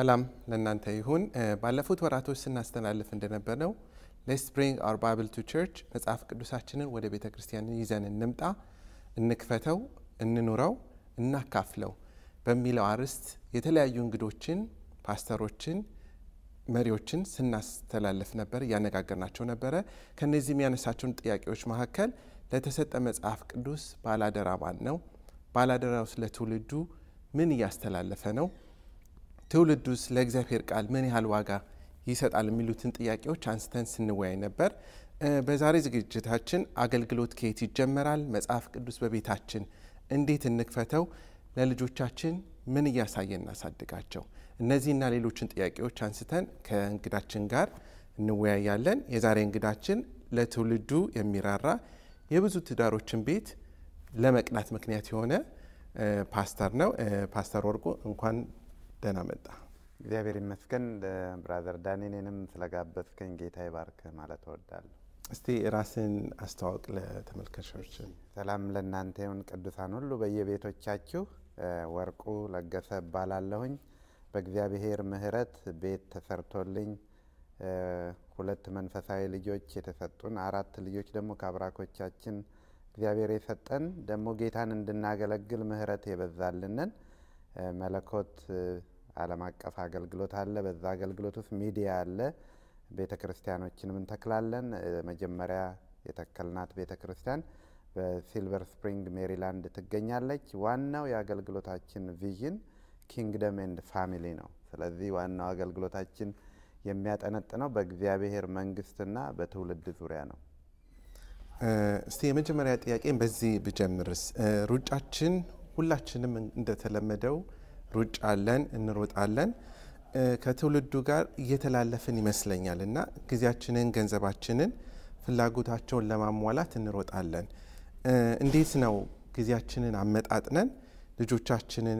ሰላም ለእናንተ ይሁን። ባለፉት ወራቶች ስናስተላልፍ እንደነበረው ሌትስ ብሪንግ አር ባይብል ቱ ቸርች፣ መጽሐፍ ቅዱሳችንን ወደ ቤተ ክርስቲያን ይዘን እንምጣ፣ እንክፈተው፣ እንኑረው፣ እናካፍለው በሚለው አርዕስት የተለያዩ እንግዶችን፣ ፓስተሮችን፣ መሪዎችን ስናስተላልፍ ነበር፣ እያነጋገርናቸው ነበረ። ከነዚህ የሚያነሳቸውን ጥያቄዎች መካከል ለተሰጠ መጽሐፍ ቅዱስ ባላደራ ማን ነው? ባላደራው ስለትውልዱ ምን እያስተላለፈ ነው? ትውልዱስ ለእግዚአብሔር ቃል ምን ያህል ዋጋ ይሰጣል የሚሉትን ጥያቄዎች አንስተን ስንወያይ ነበር። በዛሬ ዝግጅታችን አገልግሎት ከየት ይጀመራል፣ መጽሐፍ ቅዱስ በቤታችን እንዴት እንክፈተው፣ ለልጆቻችን ምን እያሳየ እናሳድጋቸው፣ እነዚህና ሌሎችን ጥያቄዎች አንስተን ከእንግዳችን ጋር እንወያያለን። የዛሬ እንግዳችን ለትውልዱ የሚራራ የብዙ ትዳሮችን ቤት ለመቅናት ምክንያት የሆነ ፓስተር ነው። ፓስተር ወርቁ እንኳን ደህና መጣ። እግዚአብሔር ይመስገን ብራዘር ዳኒ፣ እኔንም ስለጋበዝከኝ ጌታ ይባርክ ማለት እወዳለሁ። እስቲ ራስን አስተዋውቅ ለተመልካቾች። ሰላም ለእናንተ ይሁን ቅዱሳን ሁሉ በየቤቶቻችሁ። ወርቁ ለገሰ እባላለሁኝ። በእግዚአብሔር ምሕረት ቤት ተሰርቶልኝ ሁለት መንፈሳዊ ልጆች የተሰጡን አራት ልጆች ደግሞ ከአብራኮቻችን እግዚአብሔር የሰጠን ደግሞ ጌታን እንድናገለግል ምሕረት የበዛልንን መለኮት ዓለም አቀፍ አገልግሎት አለ። በዛ አገልግሎት ውስጥ ሚዲያ አለ። ቤተ ክርስቲያኖችንም እንተክላለን። መጀመሪያ የተከልናት ቤተ ክርስቲያን በሲልቨር ስፕሪንግ ሜሪላንድ ትገኛለች። ዋናው የአገልግሎታችን ቪዥን ኪንግደም ኤንድ ፋሚሊ ነው። ስለዚህ ዋናው አገልግሎታችን የሚያጠነጥነው በእግዚአብሔር መንግስትና በትውልድ ዙሪያ ነው። እስቲ የመጀመሪያ ጥያቄ በዚህ ብጀምርስ፣ ሩጫችን ሁላችንም እንደተለመደው ሩጫ አለን፣ እንሮጣለን ከትውልዱ ጋር እየተላለፍን ይመስለኛል እና ጊዜያችንን፣ ገንዘባችንን፣ ፍላጎታቸውን ለማሟላት እንሮጣለን። እንዴት ነው ጊዜያችንን አመጣጥነን ልጆቻችንን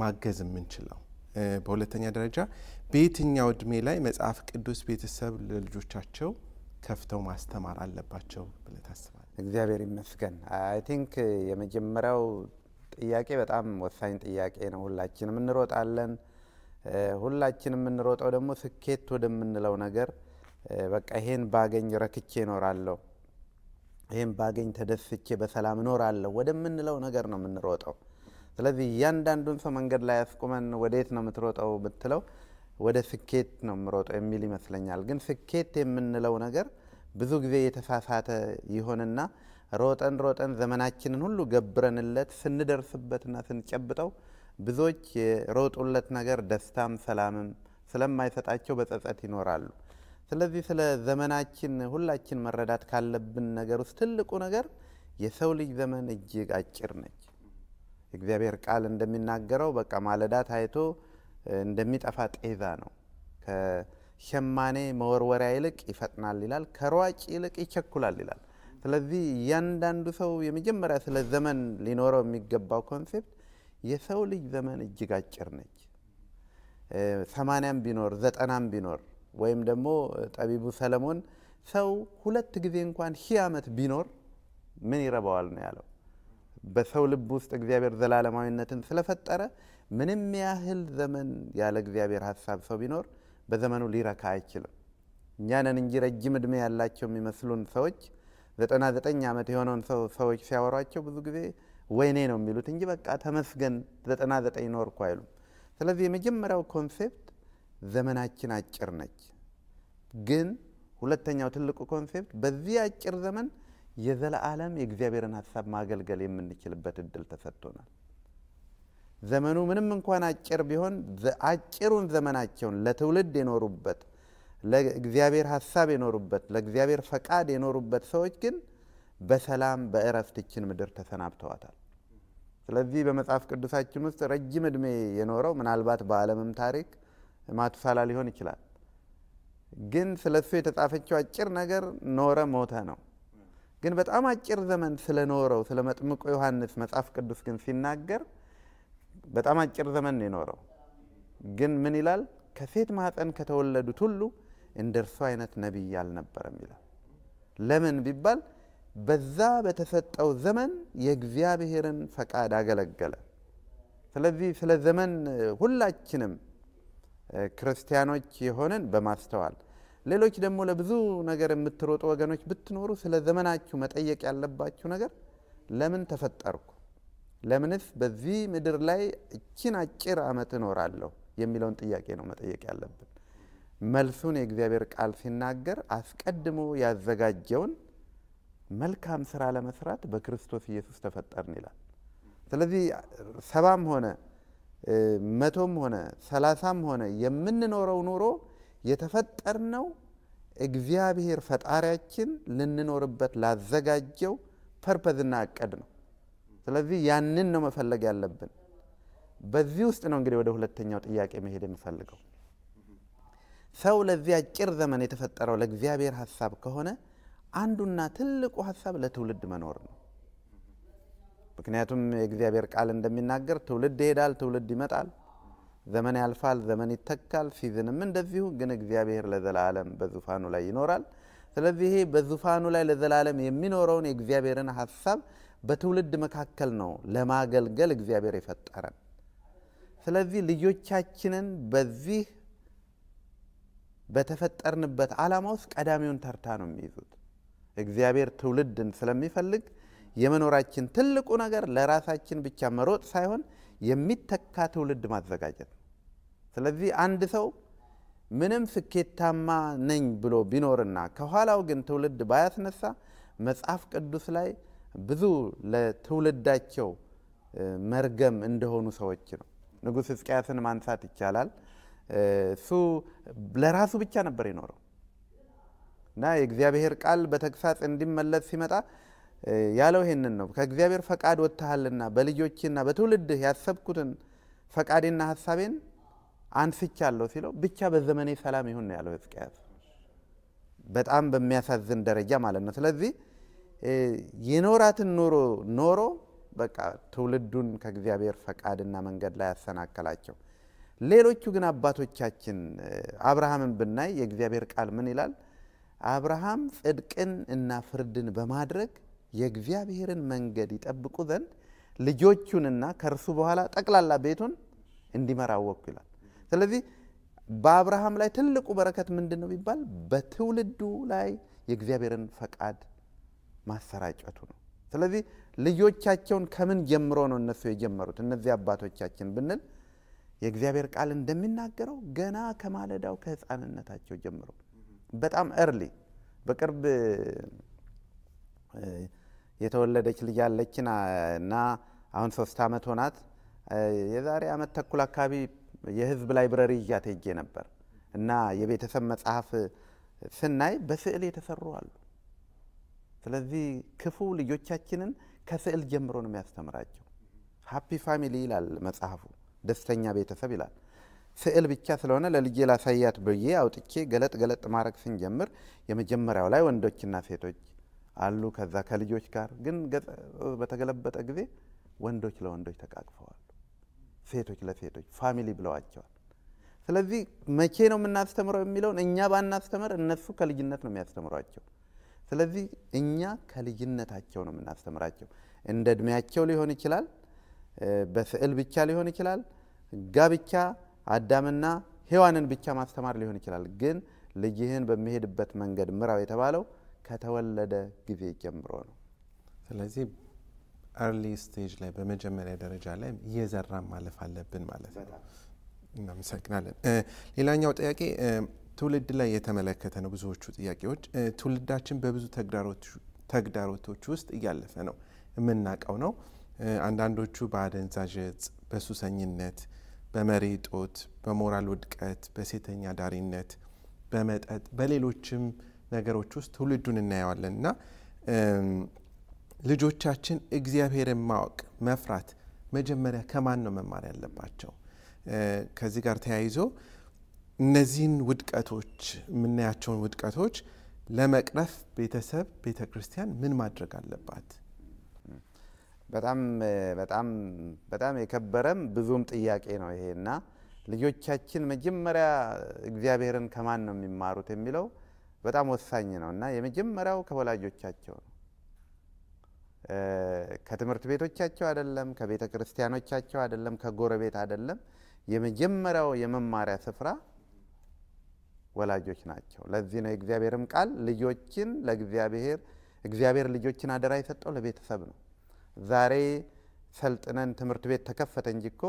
ማገዝ የምንችለው? በሁለተኛ ደረጃ በየትኛው እድሜ ላይ መጽሐፍ ቅዱስ ቤተሰብ ለልጆቻቸው ከፍተው ማስተማር አለባቸው ብለህ ታስባለህ? እግዚአብሔር ይመስገን። አይ ቲንክ የመጀመሪያው ጥያቄ በጣም ወሳኝ ጥያቄ ነው። ሁላችንም እንሮጣለን። ሁላችንም የምንሮጠው ደግሞ ስኬት ወደምንለው ነገር በቃ ይሄን ባገኝ ረክቼ እኖራለሁ፣ ይሄን ባገኝ ተደስቼ በሰላም እኖራለሁ ወደምንለው ነገር ነው የምንሮጠው። ስለዚህ እያንዳንዱን ሰው መንገድ ላይ ያስቁመን ወዴት ነው የምትሮጠው ብትለው ወደ ስኬት ነው የምሮጠው የሚል ይመስለኛል። ግን ስኬት የምንለው ነገር ብዙ ጊዜ የተሳሳተ ይሆንና ሮጠን ሮጠን ዘመናችንን ሁሉ ገብረንለት ስንደርስበትና ስንጨብጠው ብዙዎች የሮጡለት ነገር ደስታም ሰላምም ስለማይሰጣቸው በጸጸት ይኖራሉ። ስለዚህ ስለ ዘመናችን ሁላችን መረዳት ካለብን ነገር ውስጥ ትልቁ ነገር የሰው ልጅ ዘመን እጅግ አጭር ነች። እግዚአብሔር ቃል እንደሚናገረው በቃ ማለዳ ታይቶ እንደሚጠፋ ጤዛ ነው። ሸማኔ መወርወሪያ ይልቅ ይፈጥናል ይላል፣ ከሯጭ ይልቅ ይቸኩላል ይላል። ስለዚህ እያንዳንዱ ሰው የመጀመሪያ ስለ ዘመን ሊኖረው የሚገባው ኮንሴፕት የሰው ልጅ ዘመን እጅግ አጭር ነች። ሰማንያም ቢኖር ዘጠናም ቢኖር ወይም ደግሞ ጠቢቡ ሰለሞን ሰው ሁለት ጊዜ እንኳን ሺህ ዓመት ቢኖር ምን ይረባዋል ነው ያለው። በሰው ልብ ውስጥ እግዚአብሔር ዘላለማዊነትን ስለፈጠረ ምንም ያህል ዘመን ያለ እግዚአብሔር ሀሳብ ሰው ቢኖር በዘመኑ ሊረካ አይችልም። እኛንን እንጂ ረጅም እድሜ ያላቸው የሚመስሉን ሰዎች ዘጠና ዘጠኝ ዓመት የሆነውን ሰው ሰዎች ሲያወሯቸው ብዙ ጊዜ ወይኔ ነው የሚሉት እንጂ በቃ ተመስገን ዘጠና ዘጠኝ ኖርኩ አይሉም። ስለዚህ የመጀመሪያው ኮንሴፕት ዘመናችን አጭር ነች። ግን ሁለተኛው ትልቁ ኮንሴፕት በዚህ አጭር ዘመን የዘለዓለም የእግዚአብሔርን ሀሳብ ማገልገል የምንችልበት እድል ተሰጥቶናል። ዘመኑ ምንም እንኳን አጭር ቢሆን አጭሩን ዘመናቸውን ለትውልድ የኖሩበት ለእግዚአብሔር ሀሳብ የኖሩበት ለእግዚአብሔር ፈቃድ የኖሩበት ሰዎች ግን በሰላም በእረፍት ምድር ተሰናብተዋታል። ስለዚህ በመጽሐፍ ቅዱሳችን ውስጥ ረጅም እድሜ የኖረው ምናልባት በዓለምም ታሪክ ማቱሳላ ሊሆን ይችላል። ግን ስለ እሱ የተጻፈችው አጭር ነገር ኖረ ሞተ ነው። ግን በጣም አጭር ዘመን ስለኖረው ስለ መጥምቁ ዮሐንስ መጽሐፍ ቅዱስ ግን ሲናገር በጣም አጭር ዘመን ነው የኖረው። ግን ምን ይላል? ከሴት ማህፀን ከተወለዱት ሁሉ እንደ እርሱ አይነት ነቢይ አልነበረም ይላል። ለምን ቢባል በዛ በተሰጠው ዘመን የእግዚአብሔርን ፈቃድ አገለገለ። ስለዚህ ስለ ዘመን ሁላችንም ክርስቲያኖች የሆንን በማስተዋል ሌሎች ደግሞ ለብዙ ነገር የምትሮጡ ወገኖች ብትኖሩ ስለ ዘመናችሁ መጠየቅ ያለባችሁ ነገር ለምን ተፈጠርኩ ለምንስ በዚህ ምድር ላይ እችን አጭር ዓመት እኖራለሁ የሚለውን ጥያቄ ነው መጠየቅ ያለብን። መልሱን የእግዚአብሔር ቃል ሲናገር አስቀድሞ ያዘጋጀውን መልካም ስራ ለመስራት በክርስቶስ ኢየሱስ ተፈጠርን ይላል። ስለዚህ ሰባም ሆነ መቶም ሆነ ሰላሳም ሆነ የምንኖረው ኑሮ የተፈጠርነው እግዚአብሔር ፈጣሪያችን ልንኖርበት ላዘጋጀው ፐርፐዝና እቅድ ነው። ስለዚህ ያንን ነው መፈለግ ያለብን። በዚህ ውስጥ ነው እንግዲህ ወደ ሁለተኛው ጥያቄ መሄድ የምፈልገው። ሰው ለዚህ አጭር ዘመን የተፈጠረው ለእግዚአብሔር ሀሳብ ከሆነ አንዱና ትልቁ ሀሳብ ለትውልድ መኖር ነው። ምክንያቱም የእግዚአብሔር ቃል እንደሚናገር ትውልድ ይሄዳል፣ ትውልድ ይመጣል፣ ዘመን ያልፋል፣ ዘመን ይተካል፣ ሲዝንም እንደዚሁ። ግን እግዚአብሔር ለዘላለም በዙፋኑ ላይ ይኖራል። ስለዚህ ይሄ በዙፋኑ ላይ ለዘላለም የሚኖረውን የእግዚአብሔርን ሀሳብ በትውልድ መካከል ነው ለማገልገል እግዚአብሔር የፈጠረን። ስለዚህ ልጆቻችንን በዚህ በተፈጠርንበት ዓላማ ውስጥ ቀዳሚውን ተርታ ነው የሚይዙት። እግዚአብሔር ትውልድን ስለሚፈልግ የመኖራችን ትልቁ ነገር ለራሳችን ብቻ መሮጥ ሳይሆን የሚተካ ትውልድ ማዘጋጀት ነው። ስለዚህ አንድ ሰው ምንም ስኬታማ ነኝ ብሎ ቢኖርና ከኋላው ግን ትውልድ ባያስነሳ መጽሐፍ ቅዱስ ላይ ብዙ ለትውልዳቸው መርገም እንደሆኑ ሰዎች ነው። ንጉሥ ሕዝቅያስን ማንሳት ይቻላል። እሱ ለራሱ ብቻ ነበር የኖረው እና የእግዚአብሔር ቃል በተግሳጽ እንዲመለስ ሲመጣ ያለው ይህንን ነው። ከእግዚአብሔር ፈቃድ ወጥተሃልና በልጆችና በትውልድህ ያሰብኩትን ፈቃዴና ሀሳቤን አንስቻለሁ ሲለው ብቻ በዘመኔ ሰላም ይሁን ነው ያለው ሕዝቅያስ። በጣም በሚያሳዝን ደረጃ ማለት ነው። ስለዚህ የኖራትን ኖሮ ኖሮ በቃ ትውልዱን ከእግዚአብሔር ፈቃድና መንገድ ላይ ያሰናከላቸው። ሌሎቹ ግን አባቶቻችን አብርሃምን ብናይ የእግዚአብሔር ቃል ምን ይላል? አብርሃም ጽድቅን እና ፍርድን በማድረግ የእግዚአብሔርን መንገድ ይጠብቁ ዘንድ ልጆቹንና ከእርሱ በኋላ ጠቅላላ ቤቱን እንዲመራ አወቅኩ ይላል። ስለዚህ በአብርሃም ላይ ትልቁ በረከት ምንድን ነው ቢባል በትውልዱ ላይ የእግዚአብሔርን ፈቃድ ማሰራጨቱ ነው ስለዚህ ልጆቻቸውን ከምን ጀምሮ ነው እነሱ የጀመሩት እነዚህ አባቶቻችን ብንል የእግዚአብሔር ቃል እንደሚናገረው ገና ከማለዳው ከህፃንነታቸው ጀምሮ በጣም እርሊ በቅርብ የተወለደች ልጅ አለችን እና አሁን ሶስት ዓመት ሆናት የዛሬ ዓመት ተኩል አካባቢ የህዝብ ላይብረሪ እያት ሄጄ ነበር እና የቤተሰብ መጽሐፍ ስናይ በስዕል የተሰሩ አሉ ስለዚህ ክፉ ልጆቻችንን ከስዕል ጀምሮ ነው የሚያስተምራቸው። ሀፒ ፋሚሊ ይላል መጽሐፉ፣ ደስተኛ ቤተሰብ ይላል። ስዕል ብቻ ስለሆነ ለልጄ ላሳያት ብዬ አውጥቼ ገለጥ ገለጥ ማድረግ ስንጀምር የመጀመሪያው ላይ ወንዶችና ሴቶች አሉ። ከዛ ከልጆች ጋር ግን በተገለበጠ ጊዜ ወንዶች ለወንዶች ተቃቅፈዋል፣ ሴቶች ለሴቶች ፋሚሊ ብለዋቸዋል። ስለዚህ መቼ ነው የምናስተምረው የሚለውን እኛ ባናስተምር እነሱ ከልጅነት ነው የሚያስተምሯቸው። ስለዚህ እኛ ከልጅነታቸው ነው የምናስተምራቸው። እንደ እድሜያቸው ሊሆን ይችላል፣ በስዕል ብቻ ሊሆን ይችላል፣ ጋብቻ አዳምና ሔዋንን ብቻ ማስተማር ሊሆን ይችላል። ግን ልጅህን በሚሄድበት መንገድ ምራው የተባለው ከተወለደ ጊዜ ጀምሮ ነው። ስለዚህ አርሊ ስቴጅ ላይ በመጀመሪያ ደረጃ ላይ እየዘራን ማለፍ አለብን ማለት ነው። እናመሰግናለን። ሌላኛው ጥያቄ ትውልድ ላይ የተመለከተ ነው። ብዙዎቹ ጥያቄዎች ትውልዳችን በብዙ ተግዳሮቶች ውስጥ እያለፈ ነው የምናውቀው ነው። አንዳንዶቹ በአደንዛዥ እጽ፣ በሱሰኝነት፣ በመሪ በሞራል ውድቀት፣ በሴተኛ ዳሪነት፣ በመጠጥ፣ በሌሎችም ነገሮች ውስጥ ትውልዱን እናየዋለን እና ልጆቻችን እግዚአብሔርን ማወቅ መፍራት መጀመሪያ ከማን ነው መማር ያለባቸው? ከዚህ ጋር ተያይዞ እነዚህን ውድቀቶች የምናያቸውን ውድቀቶች ለመቅረፍ ቤተሰብ ቤተ ክርስቲያን ምን ማድረግ አለባት? በጣም በጣም በጣም የከበረም ብዙም ጥያቄ ነው ይሄ እና ልጆቻችን መጀመሪያ እግዚአብሔርን ከማን ነው የሚማሩት የሚለው በጣም ወሳኝ ነው እና የመጀመሪያው ከወላጆቻቸው ነው። ከትምህርት ቤቶቻቸው አይደለም፣ ከቤተ ክርስቲያኖቻቸው አይደለም፣ ከጎረቤት አይደለም። የመጀመሪያው የመማሪያ ስፍራ ወላጆች ናቸው። ለዚህ ነው የእግዚአብሔርም ቃል ልጆችን ለእግዚአብሔር እግዚአብሔር ልጆችን አደራ የሰጠው ለቤተሰብ ነው። ዛሬ ሰልጥነን ትምህርት ቤት ተከፈተ እንጂ እኮ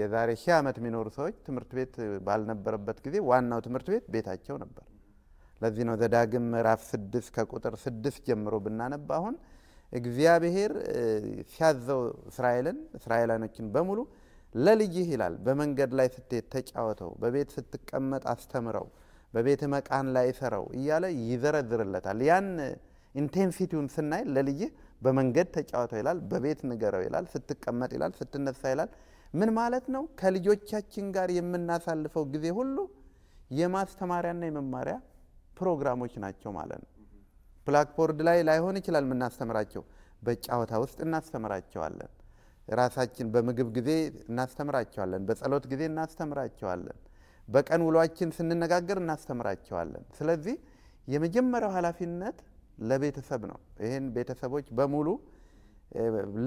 የዛሬ ሺህ ዓመት የሚኖሩ ሰዎች ትምህርት ቤት ባልነበረበት ጊዜ ዋናው ትምህርት ቤት ቤታቸው ነበር። ለዚህ ነው ዘዳግም ምዕራፍ ስድስት ከቁጥር ስድስት ጀምሮ ብናነባ አሁን እግዚአብሔር ሲያዘው እስራኤልን እስራኤላኖችን በሙሉ ለልጅህ ይላል በመንገድ ላይ ስትሄድ ተጫወተው፣ በቤት ስትቀመጥ አስተምረው፣ በቤት መቃን ላይ ሰረው እያለ ይዘረዝርለታል። ያን ኢንቴንሲቲውን ስናይ ለልጅህ በመንገድ ተጫወተው ይላል፣ በቤት ንገረው ይላል፣ ስትቀመጥ ይላል፣ ስትነሳ ይላል። ምን ማለት ነው? ከልጆቻችን ጋር የምናሳልፈው ጊዜ ሁሉ የማስተማሪያና የመማሪያ ፕሮግራሞች ናቸው ማለት ነው። ብላክቦርድ ላይ ላይሆን ይችላል የምናስተምራቸው፣ በጨዋታ ውስጥ እናስተምራቸዋለን። ራሳችን በምግብ ጊዜ እናስተምራቸዋለን፣ በጸሎት ጊዜ እናስተምራቸዋለን፣ በቀን ውሏችን ስንነጋገር እናስተምራቸዋለን። ስለዚህ የመጀመሪያው ኃላፊነት ለቤተሰብ ነው። ይህን ቤተሰቦች በሙሉ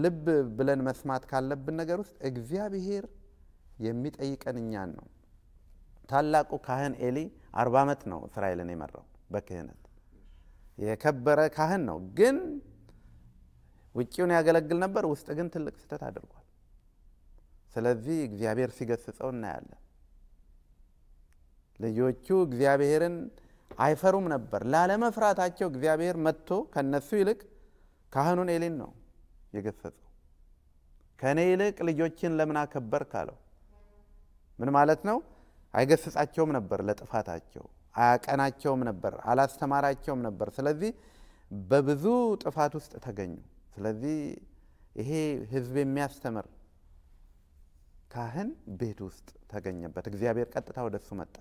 ልብ ብለን መስማት ካለብን ነገር ውስጥ እግዚአብሔር የሚጠይቀን እኛን ነው። ታላቁ ካህን ኤሊ አርባ ዓመት ነው እስራኤልን የመራው በክህነት የከበረ ካህን ነው ግን ውጭውን ያገለግል ነበር፣ ውስጥ ግን ትልቅ ስህተት አድርጓል። ስለዚህ እግዚአብሔር ሲገስጸው እናያለን። ልጆቹ እግዚአብሔርን አይፈሩም ነበር። ላለመፍራታቸው እግዚአብሔር መጥቶ ከነሱ ይልቅ ካህኑን ኤሊን ነው የገሰጸው። ከእኔ ይልቅ ልጆችን ለምን አከበር ካለው ምን ማለት ነው? አይገስጻቸውም ነበር ለጥፋታቸው፣ አያቀናቸውም ነበር፣ አላስተማራቸውም ነበር። ስለዚህ በብዙ ጥፋት ውስጥ ተገኙ። ስለዚህ ይሄ ህዝብ የሚያስተምር ካህን ቤት ውስጥ ተገኘበት። እግዚአብሔር ቀጥታ ወደሱ መጣ።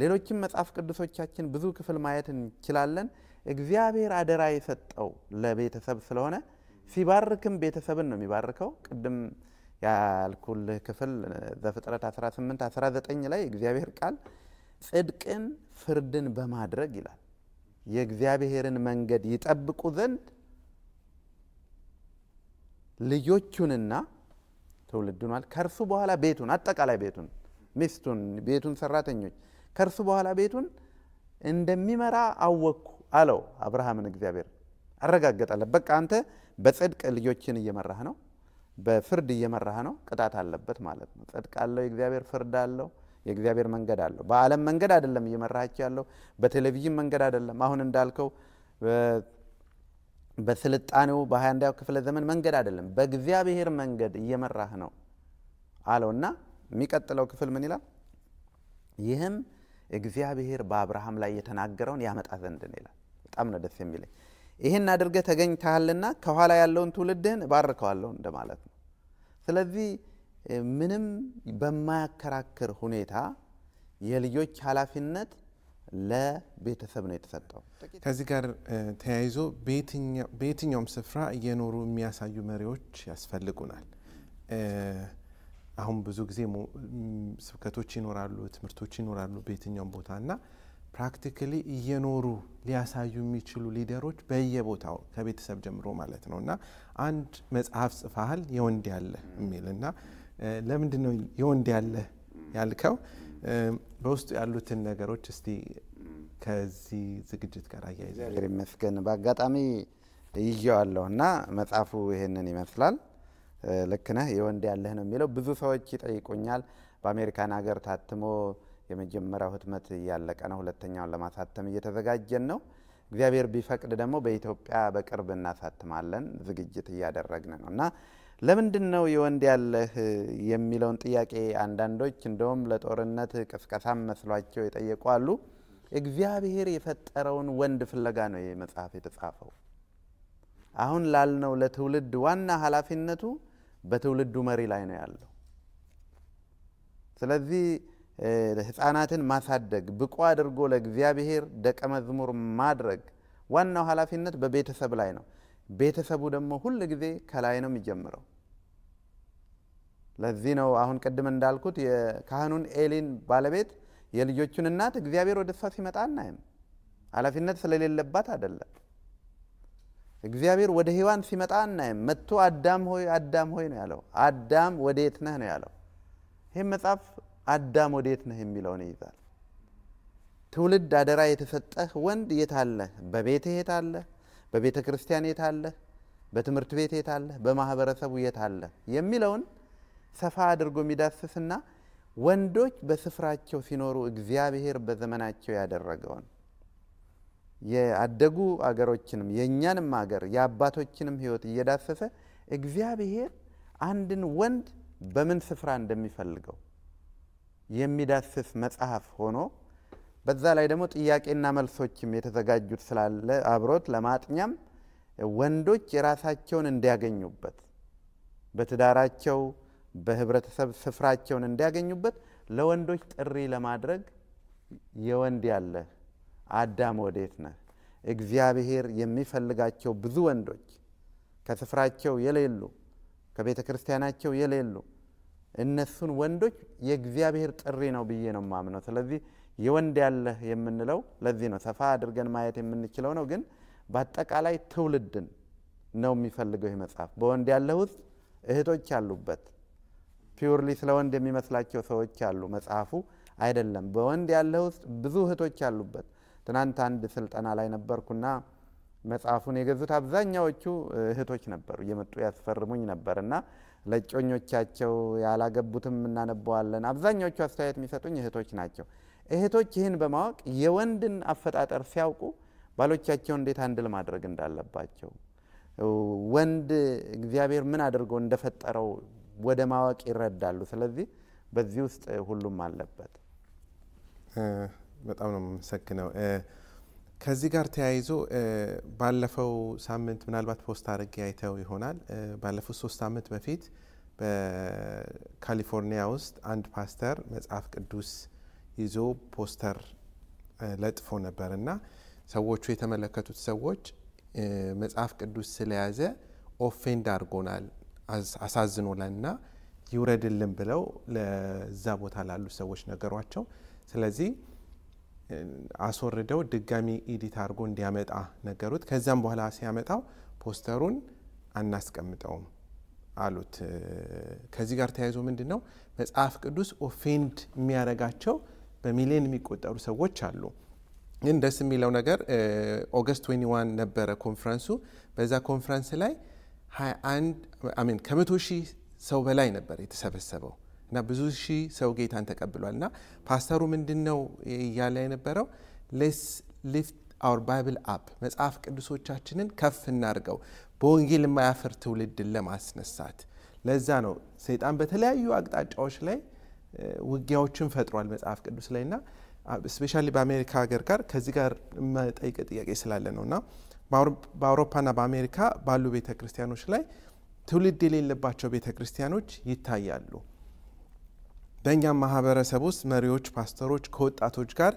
ሌሎችም መጽሐፍ ቅዱሶቻችን ብዙ ክፍል ማየት እንችላለን። እግዚአብሔር አደራ የሰጠው ለቤተሰብ ስለሆነ ሲባርክም ቤተሰብን ነው የሚባርከው። ቅድም ያልኩልህ ክፍል ዘፍጥረት 18 19 ላይ እግዚአብሔር ቃል ጽድቅን ፍርድን በማድረግ ይላል የእግዚአብሔርን መንገድ ይጠብቁ ዘንድ ልጆቹንና ትውልዱን ማለት ከእርሱ በኋላ ቤቱን አጠቃላይ ቤቱን ሚስቱን ቤቱን ሰራተኞች ከእርሱ በኋላ ቤቱን እንደሚመራ አወቅኩ አለው አብርሃምን እግዚአብሔር አረጋገጠለት በቃ አንተ በጽድቅ ልጆችን እየመራህ ነው በፍርድ እየመራህ ነው ቅጣት አለበት ማለት ነው ጽድቅ አለው የእግዚአብሔር ፍርድ አለው የእግዚአብሔር መንገድ አለው በአለም መንገድ አይደለም እየመራቸው ያለው በቴሌቪዥን መንገድ አይደለም አሁን እንዳልከው በስልጣኔው በ 21 ክፍለ ዘመን መንገድ አይደለም፣ በእግዚአብሔር መንገድ እየመራህ ነው አለውና የሚቀጥለው ክፍል ምን ይላል? ይህም እግዚአብሔር በአብርሃም ላይ የተናገረውን ያመጣ ዘንድ ነው ይላል። በጣም ነው ደስ የሚለኝ። ይህን አድርገህ ተገኝተሃልና ከኋላ ያለውን ትውልድህን እባርከዋለሁ እንደማለት ነው። ስለዚህ ምንም በማያከራክር ሁኔታ የልጆች ኃላፊነት ለቤተሰብ ነው የተሰጠው። ከዚህ ጋር ተያይዞ በየትኛውም ስፍራ እየኖሩ የሚያሳዩ መሪዎች ያስፈልጉናል። አሁን ብዙ ጊዜ ስብከቶች ይኖራሉ፣ ትምህርቶች ይኖራሉ በየትኛውም ቦታ እና ፕራክቲካሊ እየኖሩ ሊያሳዩ የሚችሉ ሊደሮች በየቦታው ከቤተሰብ ጀምሮ ማለት ነው እና አንድ መጽሐፍ ጽፋህል የወንድ ያለ የሚል እና ለምንድን ነው የወንድ ያለ ያልከው? በውስጡ ያሉትን ነገሮች እስቲ ከዚህ ዝግጅት ጋር አያይዘ ይመስገን። በአጋጣሚ ይዤዋለሁ እና መጽሐፉ ይህንን ይመስላል። ልክነህ የወንድ ያለህ ነው የሚለው። ብዙ ሰዎች ይጠይቁኛል። በአሜሪካን ሀገር ታትሞ የመጀመሪያው ህትመት እያለቀ ነው፣ ሁለተኛውን ለማሳተም እየተዘጋጀን ነው። እግዚአብሔር ቢፈቅድ ደግሞ በኢትዮጵያ በቅርብ እናሳትማለን፣ ዝግጅት እያደረግን ነው እና ለምንድን ነው የወንድ ያለህ የሚለውን ጥያቄ አንዳንዶች እንደውም ለጦርነት ቅስቀሳም መስሏቸው የጠየቁ አሉ። እግዚአብሔር የፈጠረውን ወንድ ፍለጋ ነው ይህ መጽሐፍ የተጻፈው። አሁን ላልነው ለትውልድ ዋና ኃላፊነቱ በትውልዱ መሪ ላይ ነው ያለው። ስለዚህ ህፃናትን ማሳደግ ብቁ አድርጎ ለእግዚአብሔር ደቀ መዝሙር ማድረግ ዋናው ኃላፊነት በቤተሰብ ላይ ነው። ቤተሰቡ ደግሞ ሁል ጊዜ ከላይ ነው የሚጀምረው ለዚህ ነው አሁን ቅድም እንዳልኩት የካህኑን ኤሊን ባለቤት የልጆቹን እናት እግዚአብሔር ወደ እሷ ሲመጣ አናይም ኃላፊነት ስለሌለባት አይደለም እግዚአብሔር ወደ ሔዋን ሲመጣ አናይም መጥቶ አዳም ሆይ አዳም ሆይ ነው ያለው አዳም ወዴት ነህ ነው ያለው ይህም መጽሐፍ አዳም ወዴት ነህ የሚለውን ይይዛል ትውልድ አደራ የተሰጠህ ወንድ የታለህ በቤትህ የታለህ በቤተ ክርስቲያን የት በትምህርት ቤት የት በማህበረሰቡ የት የሚለውን ሰፋ አድርጎ የሚዳስስና ወንዶች በስፍራቸው ሲኖሩ እግዚአብሔር በዘመናቸው ያደረገውን የአደጉ አገሮችንም የእኛንም አገር የአባቶችንም ህይወት እየዳሰሰ እግዚአብሔር አንድን ወንድ በምን ስፍራ እንደሚፈልገው የሚዳስስ መጽሐፍ ሆኖ በዛ ላይ ደግሞ ጥያቄና መልሶችም የተዘጋጁት ስላለ አብሮት ለማጥኛም ወንዶች የራሳቸውን እንዲያገኙበት በትዳራቸው በህብረተሰብ ስፍራቸውን እንዲያገኙበት ለወንዶች ጥሪ ለማድረግ የወንድ ያለህ አዳም ወዴት ነህ? እግዚአብሔር የሚፈልጋቸው ብዙ ወንዶች ከስፍራቸው የሌሉ ከቤተ ክርስቲያናቸው የሌሉ እነሱን ወንዶች የእግዚአብሔር ጥሪ ነው ብዬ ነው ማምነው። ስለዚህ የወንድ ያለህ የምንለው ለዚህ ነው። ሰፋ አድርገን ማየት የምንችለው ነው። ግን በአጠቃላይ ትውልድን ነው የሚፈልገው ይህ መጽሐፍ። በወንድ ያለህ ውስጥ እህቶች አሉበት። ፒውርሊ ስለ ወንድ የሚመስላቸው ሰዎች አሉ። መጽሐፉ አይደለም። በወንድ ያለህ ውስጥ ብዙ እህቶች አሉበት። ትናንት አንድ ስልጠና ላይ ነበርኩና መጽሐፉን የገዙት አብዛኛዎቹ እህቶች ነበሩ። እየመጡ ያስፈርሙኝ ነበር እና ለእጮኞቻቸው ያላገቡትም እናነበዋለን። አብዛኛዎቹ አስተያየት የሚሰጡኝ እህቶች ናቸው። እህቶች ይህን በማወቅ የወንድን አፈጣጠር ሲያውቁ ባሎቻቸው እንዴት አንድል ማድረግ እንዳለባቸው ወንድ እግዚአብሔር ምን አድርጎ እንደፈጠረው ወደ ማወቅ ይረዳሉ። ስለዚህ በዚህ ውስጥ ሁሉም አለበት። በጣም ነው የምመሰግነው። ከዚህ ጋር ተያይዞ ባለፈው ሳምንት ምናልባት ፖስት አድርጌ አይተው ይሆናል። ባለፉት ሶስት ሳምንት በፊት በካሊፎርኒያ ውስጥ አንድ ፓስተር መጽሐፍ ቅዱስ ይዞ ፖስተር ለጥፎ ነበር እና ሰዎቹ የተመለከቱት ሰዎች መጽሐፍ ቅዱስ ስለያዘ ኦፌንድ አድርጎናል አሳዝኖናልና ይውረድልን ብለው ለዛ ቦታ ላሉ ሰዎች ነገሯቸው። ስለዚህ አስወርደው ድጋሚ ኢዲት አድርጎ እንዲያመጣ ነገሩት። ከዚያም በኋላ ሲያመጣው ፖስተሩን አናስቀምጠውም አሉት። ከዚህ ጋር ተያይዞ ምንድን ነው መጽሐፍ ቅዱስ ኦፌንድ የሚያደርጋቸው በሚሊዮን የሚቆጠሩ ሰዎች አሉ። ግን ደስ የሚለው ነገር ኦገስት 21 ነበረ ኮንፈረንሱ። በዛ ኮንፈረንስ ላይ ከመቶ ሺህ ሰው በላይ ነበር የተሰበሰበው እና ብዙ ሺህ ሰው ጌታን ተቀብሏል። እና ፓስተሩ ምንድን ነው እያለ የነበረው ሌስ ሊፍት አወር ባይብል አፕ መጽሐፍ ቅዱሶቻችንን ከፍ እናድርገው በወንጌል የማያፈር ትውልድን ለማስነሳት። ለዛ ነው ሰይጣን በተለያዩ አቅጣጫዎች ላይ ውጊያዎችን ፈጥሯል መጽሐፍ ቅዱስ ላይ ና ስፔሻሊ በአሜሪካ ሀገር ጋር ከዚህ ጋር መጠይቅ ጥያቄ ስላለ ነው እና ና በአሜሪካ ባሉ ቤተ ክርስቲያኖች ላይ ትውልድ የሌለባቸው ቤተ ክርስቲያኖች ይታያሉ በእኛም ማህበረሰብ ውስጥ መሪዎች ፓስተሮች ከወጣቶች ጋር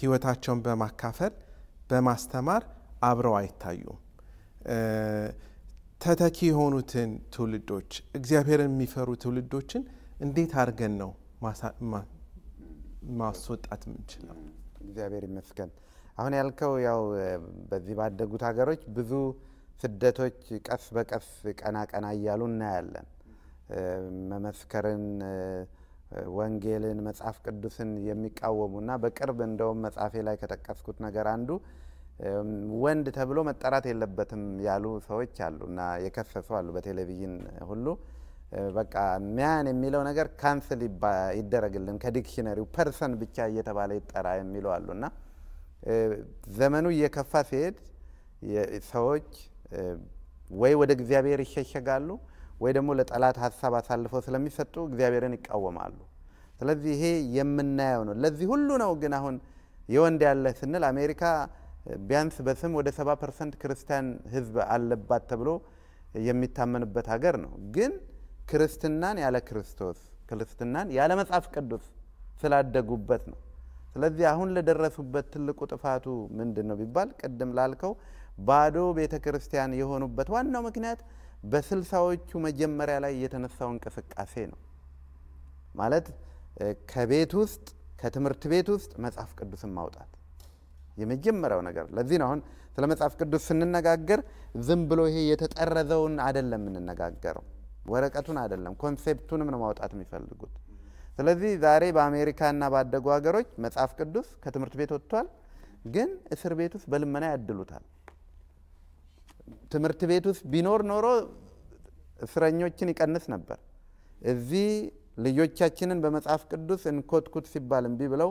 ህይወታቸውን በማካፈል በማስተማር አብረው አይታዩም ተተኪ የሆኑትን ትውልዶች እግዚአብሔርን የሚፈሩ ትውልዶችን እንዴት አድርገን ነው ማስወጣት ምንችለው። እግዚአብሔር ይመስገን። አሁን ያልከው ያው በዚህ ባደጉት ሀገሮች ብዙ ስደቶች ቀስ በቀስ ቀና ቀና እያሉ እናያለን። መመስከርን፣ ወንጌልን፣ መጽሐፍ ቅዱስን የሚቃወሙና በቅርብ እንደውም መጽሐፌ ላይ ከጠቀስኩት ነገር አንዱ ወንድ ተብሎ መጠራት የለበትም ያሉ ሰዎች አሉ እና የከሰሱ አሉ በቴሌቪዥን ሁሉ በቃ ሚያን የሚለው ነገር ካንስል ይደረግልን ከዲክሽነሪው ፐርሰን ብቻ እየተባለ ይጠራ የሚለው አሉ እና ዘመኑ እየከፋ ሲሄድ ሰዎች ወይ ወደ እግዚአብሔር ይሸሸጋሉ ወይ ደግሞ ለጠላት ሀሳብ አሳልፈው ስለሚሰጡ እግዚአብሔርን ይቃወማሉ። ስለዚህ ይሄ የምናየው ነው። ለዚህ ሁሉ ነው ግን አሁን የወንድ ያለ ስንል አሜሪካ ቢያንስ በስም ወደ ሰባ ፐርሰንት ክርስቲያን ህዝብ አለባት ተብሎ የሚታመንበት ሀገር ነው ግን ክርስትናን ያለ ክርስቶስ ክርስትናን ያለ መጽሐፍ ቅዱስ ስላደጉበት ነው። ስለዚህ አሁን ለደረሱበት ትልቁ ጥፋቱ ምንድን ነው ቢባል ቅድም ላልከው ባዶ ቤተ ክርስቲያን የሆኑበት ዋናው ምክንያት በስልሳዎቹ መጀመሪያ ላይ የተነሳው እንቅስቃሴ ነው። ማለት ከቤት ውስጥ ከትምህርት ቤት ውስጥ መጽሐፍ ቅዱስን ማውጣት የመጀመሪያው ነገር። ለዚህ ነው አሁን ስለ መጽሐፍ ቅዱስ ስንነጋገር ዝም ብሎ ይሄ የተጠረዘውን አይደለም የምንነጋገረው። ወረቀቱን አይደለም ኮንሴፕቱንም ነው ማውጣት የሚፈልጉት። ስለዚህ ዛሬ በአሜሪካና ባደጉ ሀገሮች መጽሐፍ ቅዱስ ከትምህርት ቤት ወጥቷል፣ ግን እስር ቤት ውስጥ በልመና ያድሉታል። ትምህርት ቤት ውስጥ ቢኖር ኖሮ እስረኞችን ይቀንስ ነበር። እዚህ ልጆቻችንን በመጽሐፍ ቅዱስ እንኮትኩት ሲባል እምቢ ብለው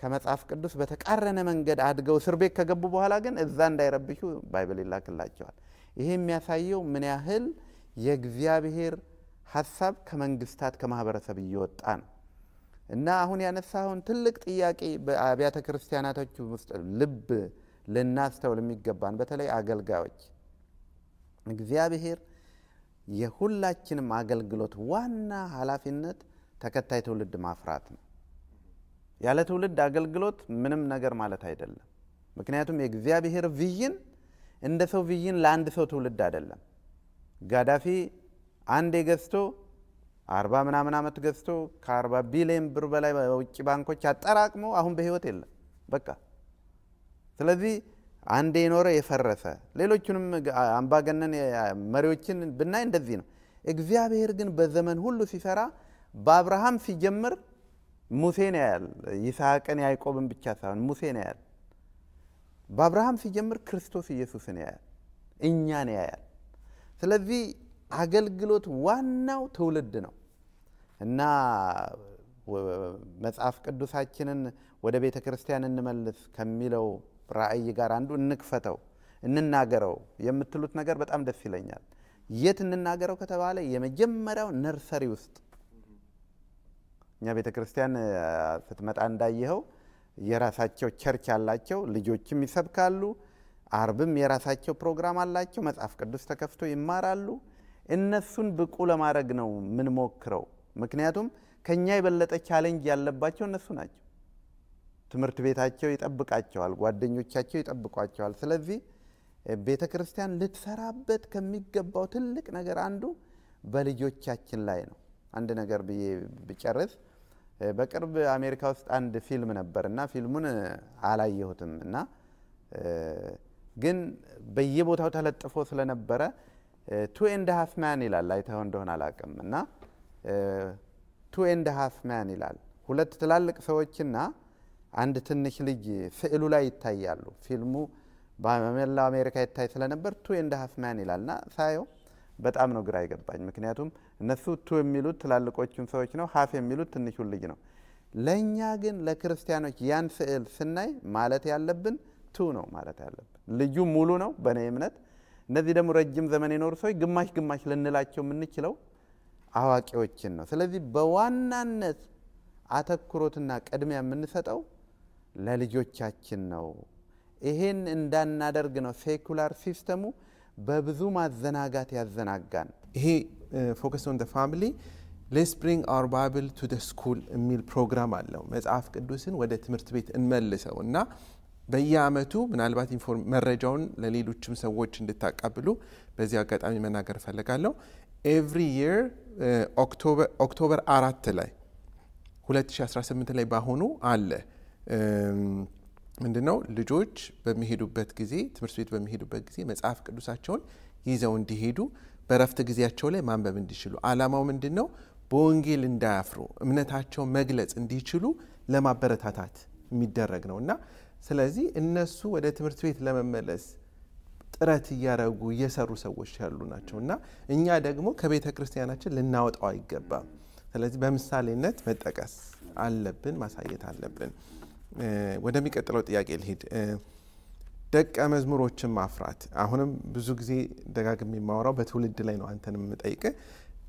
ከመጽሐፍ ቅዱስ በተቃረነ መንገድ አድገው እስር ቤት ከገቡ በኋላ ግን እዛ እንዳይረብሹ ባይብል ይላክላቸዋል። ይሄ የሚያሳየው ምን ያህል የእግዚአብሔር ሀሳብ ከመንግስታት ከማህበረሰብ እየወጣ ነው እና አሁን ያነሳሁን ትልቅ ጥያቄ በአብያተ ክርስቲያናቶች ውስጥ ልብ ልናስተውል የሚገባን በተለይ አገልጋዮች እግዚአብሔር የሁላችንም አገልግሎት ዋና ኃላፊነት ተከታይ ትውልድ ማፍራት ነው። ያለ ትውልድ አገልግሎት ምንም ነገር ማለት አይደለም። ምክንያቱም የእግዚአብሔር ቪዥን እንደ ሰው ቪዥን ለአንድ ሰው ትውልድ አይደለም። ጋዳፊ አንዴ ገዝቶ አርባ ምናምን ዓመት ገዝቶ ከአርባ ቢሊዮን ብር በላይ በውጭ ባንኮች አጠራቅሞ አሁን በህይወት የለም። በቃ ስለዚህ አንዴ የኖረ የፈረሰ ሌሎቹንም አምባገነን መሪዎችን ብናይ እንደዚህ ነው። እግዚአብሔር ግን በዘመን ሁሉ ሲሰራ በአብርሃም ሲጀምር ሙሴን ያያል። ይስሐቅን ያዕቆብን ብቻ ሳይሆን ሙሴን ያያል። በአብርሃም ሲጀምር ክርስቶስ ኢየሱስን ያያል። እኛን ያያል። ስለዚህ አገልግሎት ዋናው ትውልድ ነው እና መጽሐፍ ቅዱሳችንን ወደ ቤተ ክርስቲያን እንመልስ ከሚለው ራእይ ጋር አንዱ እንክፈተው፣ እንናገረው የምትሉት ነገር በጣም ደስ ይለኛል። የት እንናገረው ከተባለ የመጀመሪያው ነርሰሪ ውስጥ እኛ ቤተ ክርስቲያን ስትመጣ እንዳየኸው የራሳቸው ቸርች አላቸው። ልጆችም ይሰብካሉ። አርብም የራሳቸው ፕሮግራም አላቸው። መጽሐፍ ቅዱስ ተከፍቶ ይማራሉ። እነሱን ብቁ ለማድረግ ነው የምንሞክረው። ምክንያቱም ከኛ የበለጠ ቻሌንጅ ያለባቸው እነሱ ናቸው። ትምህርት ቤታቸው ይጠብቃቸዋል፣ ጓደኞቻቸው ይጠብቋቸዋል። ስለዚህ ቤተ ክርስቲያን ልትሰራበት ከሚገባው ትልቅ ነገር አንዱ በልጆቻችን ላይ ነው። አንድ ነገር ብዬ ብጨርስ በቅርብ አሜሪካ ውስጥ አንድ ፊልም ነበር እና ፊልሙን አላየሁትም እና ግን በየቦታው ተለጥፎ ስለነበረ ቱ ኤንድ ሀፍ ማን ይላል። አይተኸው እንደሆነ አላቅም እና ቱ ኤንድ ሀፍ ማን ይላል። ሁለት ትላልቅ ሰዎችና አንድ ትንሽ ልጅ ስዕሉ ላይ ይታያሉ። ፊልሙ በመላው አሜሪካ ይታይ ስለነበር ቱ ኤንድ ሀፍ ማን ይላል እና ሳየው በጣም ነው ግራ አይገባኝ። ምክንያቱም እነሱ ቱ የሚሉት ትላልቆቹን ሰዎች ነው፣ ሀፍ የሚሉት ትንሹን ልጅ ነው። ለእኛ ግን ለክርስቲያኖች ያን ስዕል ስናይ ማለት ያለብን ቱ ነው ማለት ያለብን። ልዩ ሙሉ ነው በእኔ እምነት። እነዚህ ደግሞ ረጅም ዘመን የኖሩ ሰዎች ግማሽ ግማሽ ልንላቸው የምንችለው አዋቂዎችን ነው። ስለዚህ በዋናነት አተኩሮትና ቅድሚያ የምንሰጠው ለልጆቻችን ነው። ይሄን እንዳናደርግ ነው ሴኩላር ሲስተሙ በብዙ ማዘናጋት ያዘናጋን። ይሄ ፎከስ ኦን ፋሚሊ ሌስ ብሪንግ አወር ባይብል ቱ ደ ስኩል የሚል ፕሮግራም አለው። መጽሐፍ ቅዱስን ወደ ትምህርት ቤት እንመልሰው እና በየአመቱ ምናልባት መረጃውን ለሌሎችም ሰዎች እንድታቀብሉ በዚህ አጋጣሚ መናገር እፈልጋለሁ። ኤቭሪ የር ኦክቶበር አራት ላይ 2018 ላይ በአሁኑ አለ um, ምንድነው ልጆች በሚሄዱበት ጊዜ ትምህርት ቤት በሚሄዱበት ጊዜ መጽሐፍ ቅዱሳቸውን ይዘው እንዲሄዱ በረፍት ጊዜያቸው ላይ ማንበብ እንዲችሉ አላማው ምንድን ነው? በወንጌል እንዳያፍሩ እምነታቸው መግለጽ እንዲችሉ ለማበረታታት የሚደረግ ነው እና ስለዚህ እነሱ ወደ ትምህርት ቤት ለመመለስ ጥረት እያደረጉ እየሰሩ ሰዎች ያሉ ናቸው እና እኛ ደግሞ ከቤተ ክርስቲያናችን ልናወጣው አይገባም። ስለዚህ በምሳሌነት መጠቀስ አለብን፣ ማሳየት አለብን። ወደሚቀጥለው ጥያቄ ልሂድ። ደቀ መዝሙሮችን ማፍራት። አሁንም ብዙ ጊዜ ደጋግም የማወራው በትውልድ ላይ ነው። አንተን የምጠይቅ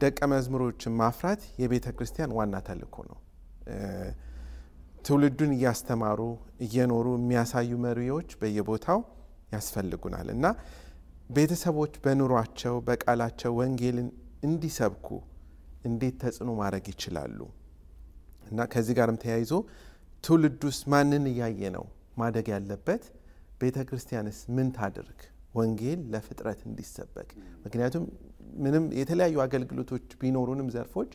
ደቀ መዝሙሮችን ማፍራት የቤተ ክርስቲያን ዋና ተልእኮ ነው። ትውልዱን እያስተማሩ እየኖሩ የሚያሳዩ መሪዎች በየቦታው ያስፈልጉናል እና ቤተሰቦች በኑሯቸው በቃላቸው ወንጌልን እንዲሰብኩ እንዴት ተጽዕኖ ማድረግ ይችላሉ እና ከዚህ ጋርም ተያይዞ ትውልዱስ ማንን እያየ ነው ማደግ ያለበት ቤተ ክርስቲያንስ ምን ታድርግ ወንጌል ለፍጥረት እንዲሰበክ ምክንያቱም ምንም የተለያዩ አገልግሎቶች ቢኖሩንም ዘርፎች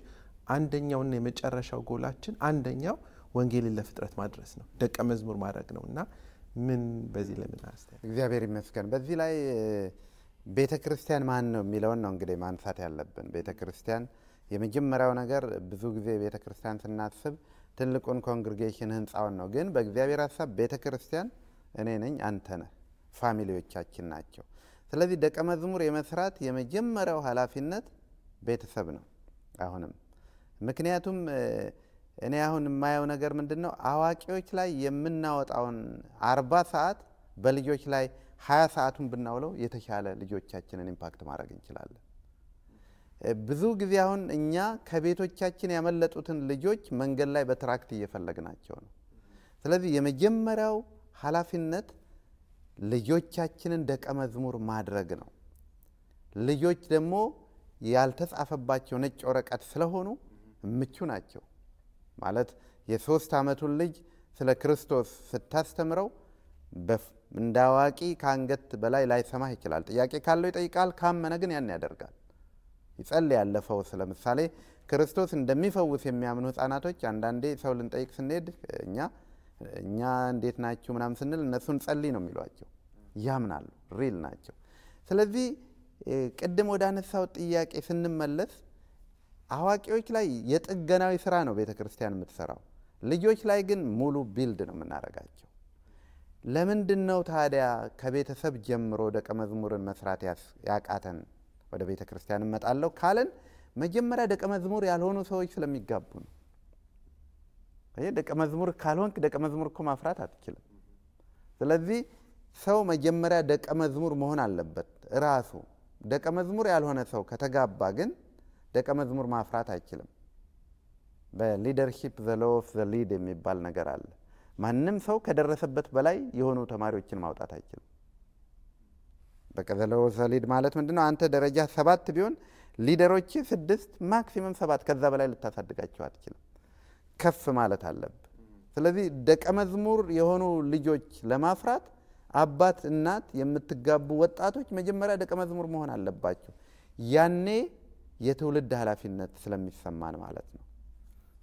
አንደኛውና የመጨረሻው ጎላችን አንደኛው ወንጌልን ለፍጥረት ማድረስ ነው፣ ደቀ መዝሙር ማድረግ ነው እና ምን በዚህ ለምን አስተ እግዚአብሔር ይመስገን። በዚህ ላይ ቤተ ክርስቲያን ማን ነው የሚለውን ነው እንግዲህ ማንሳት ያለብን። ቤተ ክርስቲያን የመጀመሪያው ነገር ብዙ ጊዜ ቤተ ክርስቲያን ስናስብ ትልቁን ኮንግሪጌሽን ህንፃውን ነው። ግን በእግዚአብሔር ሀሳብ ቤተ ክርስቲያን እኔ ነኝ፣ አንተ ነህ፣ ፋሚሊዎቻችን ናቸው። ስለዚህ ደቀ መዝሙር የመስራት የመጀመሪያው ኃላፊነት ቤተሰብ ነው። አሁንም ምክንያቱም እኔ አሁን የማየው ነገር ምንድን ነው? አዋቂዎች ላይ የምናወጣውን አርባ ሰዓት በልጆች ላይ ሀያ ሰዓቱን ብናውለው የተሻለ ልጆቻችንን ኢምፓክት ማድረግ እንችላለን። ብዙ ጊዜ አሁን እኛ ከቤቶቻችን ያመለጡትን ልጆች መንገድ ላይ በትራክት እየፈለግናቸው ነው። ስለዚህ የመጀመሪያው ኃላፊነት ልጆቻችንን ደቀ መዝሙር ማድረግ ነው። ልጆች ደግሞ ያልተጻፈባቸው ነጭ ወረቀት ስለሆኑ ምቹ ናቸው። ማለት የሶስት ዓመቱን ልጅ ስለ ክርስቶስ ስታስተምረው እንደ አዋቂ ከአንገት በላይ ላይሰማህ ይችላል። ጥያቄ ካለው ይጠይቃል፣ ካመነ ግን ያን ያደርጋል። ይጸል ያለፈው ስለምሳሌ ክርስቶስ እንደሚፈውስ የሚያምኑ ህጻናቶች አንዳንዴ ሰው ልንጠይቅ ስንሄድ እኛ እኛ እንዴት ናችሁ ምናምን ስንል እነሱን ጸልይ ነው የሚሏቸው፣ ያምናሉ፣ ሪል ናቸው። ስለዚህ ቅድም ወደ አነሳው ጥያቄ ስንመለስ አዋቂዎች ላይ የጥገናዊ ስራ ነው ቤተ ክርስቲያን የምትሰራው። ልጆች ላይ ግን ሙሉ ቢልድ ነው የምናደርጋቸው። ለምንድን ነው ታዲያ ከቤተሰብ ጀምሮ ደቀ መዝሙርን መስራት ያቃተን? ወደ ቤተ ክርስቲያን እመጣለሁ ካለን መጀመሪያ ደቀ መዝሙር ያልሆኑ ሰዎች ስለሚጋቡ ነው። ደቀ መዝሙር ካልሆንክ ደቀ መዝሙር እኮ ማፍራት አትችልም። ስለዚህ ሰው መጀመሪያ ደቀ መዝሙር መሆን አለበት ራሱ። ደቀ መዝሙር ያልሆነ ሰው ከተጋባ ግን ደቀ መዝሙር ማፍራት አይችልም። በሊደርሺፕ ዘሎ ኦፍ ዘ ሊድ የሚባል ነገር አለ። ማንም ሰው ከደረሰበት በላይ የሆኑ ተማሪዎችን ማውጣት አይችልም። በቃ ዘሎ ኦፍ ዘ ሊድ ማለት ምንድን ነው? አንተ ደረጃ ሰባት ቢሆን ሊደሮች ስድስት ማክሲመም ሰባት ከዛ በላይ ልታሳድጋቸው አትችልም። ከፍ ማለት አለብ። ስለዚህ ደቀ መዝሙር የሆኑ ልጆች ለማፍራት አባት እናት የምትጋቡ ወጣቶች መጀመሪያ ደቀ መዝሙር መሆን አለባቸው። ያኔ የትውልድ ኃላፊነት ስለሚሰማን ማለት ነው።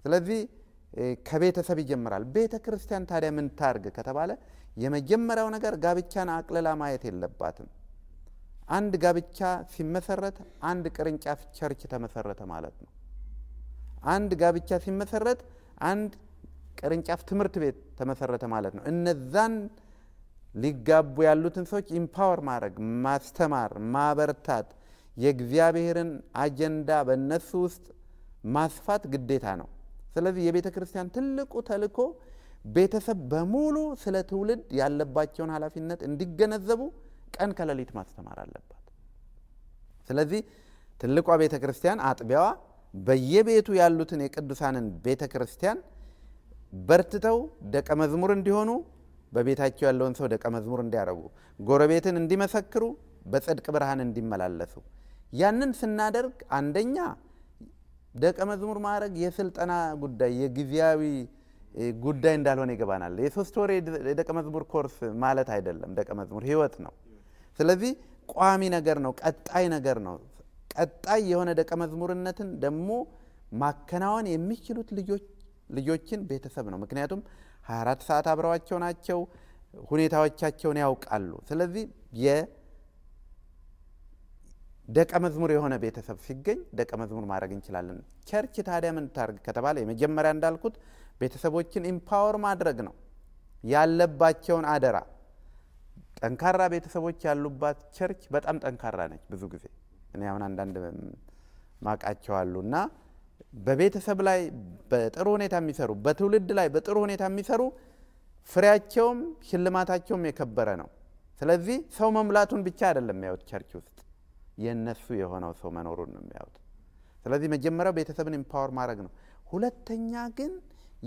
ስለዚህ ከቤተሰብ ይጀምራል። ቤተ ክርስቲያን ታዲያ ምን ታርግ ከተባለ የመጀመሪያው ነገር ጋብቻን አቅልላ ማየት የለባትም። አንድ ጋብቻ ሲመሰረት አንድ ቅርንጫፍ ቸርች ተመሰረተ ማለት ነው። አንድ ጋብቻ ሲመሰረት አንድ ቅርንጫፍ ትምህርት ቤት ተመሰረተ ማለት ነው። እነዛን ሊጋቡ ያሉትን ሰዎች ኢምፓወር ማድረግ፣ ማስተማር፣ ማበርታት የእግዚአብሔርን አጀንዳ በእነሱ ውስጥ ማስፋት ግዴታ ነው። ስለዚህ የቤተ ክርስቲያን ትልቁ ተልእኮ ቤተሰብ በሙሉ ስለ ትውልድ ያለባቸውን ኃላፊነት እንዲገነዘቡ ቀን ከሌሊት ማስተማር አለባት። ስለዚህ ትልቋ ቤተ ክርስቲያን አጥቢያዋ በየቤቱ ያሉትን የቅዱሳንን ቤተ ክርስቲያን በርትተው ደቀ መዝሙር እንዲሆኑ በቤታቸው ያለውን ሰው ደቀ መዝሙር እንዲያረጉ፣ ጎረቤትን እንዲመሰክሩ፣ በጽድቅ ብርሃን እንዲመላለሱ ያንን ስናደርግ አንደኛ ደቀ መዝሙር ማድረግ የስልጠና ጉዳይ የጊዜያዊ ጉዳይ እንዳልሆነ ይገባናል። የሶስት ወር የደቀ መዝሙር ኮርስ ማለት አይደለም። ደቀ መዝሙር ህይወት ነው። ስለዚህ ቋሚ ነገር ነው፣ ቀጣይ ነገር ነው። ቀጣይ የሆነ ደቀ መዝሙርነትን ደግሞ ማከናወን የሚችሉት ልጆችን ቤተሰብ ነው። ምክንያቱም 24 ሰዓት አብረዋቸው ናቸው፣ ሁኔታዎቻቸውን ያውቃሉ። ስለዚህ ደቀ መዝሙር የሆነ ቤተሰብ ሲገኝ ደቀ መዝሙር ማድረግ እንችላለን። ቸርች ታዲያ ምን ታርግ ከተባለ የመጀመሪያ እንዳልኩት ቤተሰቦችን ኢምፓወር ማድረግ ነው። ያለባቸውን አደራ ጠንካራ ቤተሰቦች ያሉባት ቸርች በጣም ጠንካራ ነች። ብዙ ጊዜ እኔ አሁን አንዳንድ ማቃቸው አሉ እና በቤተሰብ ላይ በጥሩ ሁኔታ የሚሰሩ በትውልድ ላይ በጥሩ ሁኔታ የሚሰሩ ፍሬያቸውም ሽልማታቸውም የከበረ ነው። ስለዚህ ሰው መሙላቱን ብቻ አይደለም ያዩት ቸርች ውስጥ የእነሱ የሆነው ሰው መኖሩን ነው የሚያዩት። ስለዚህ መጀመሪያው ቤተሰብን ኢምፓወር ማድረግ ነው። ሁለተኛ ግን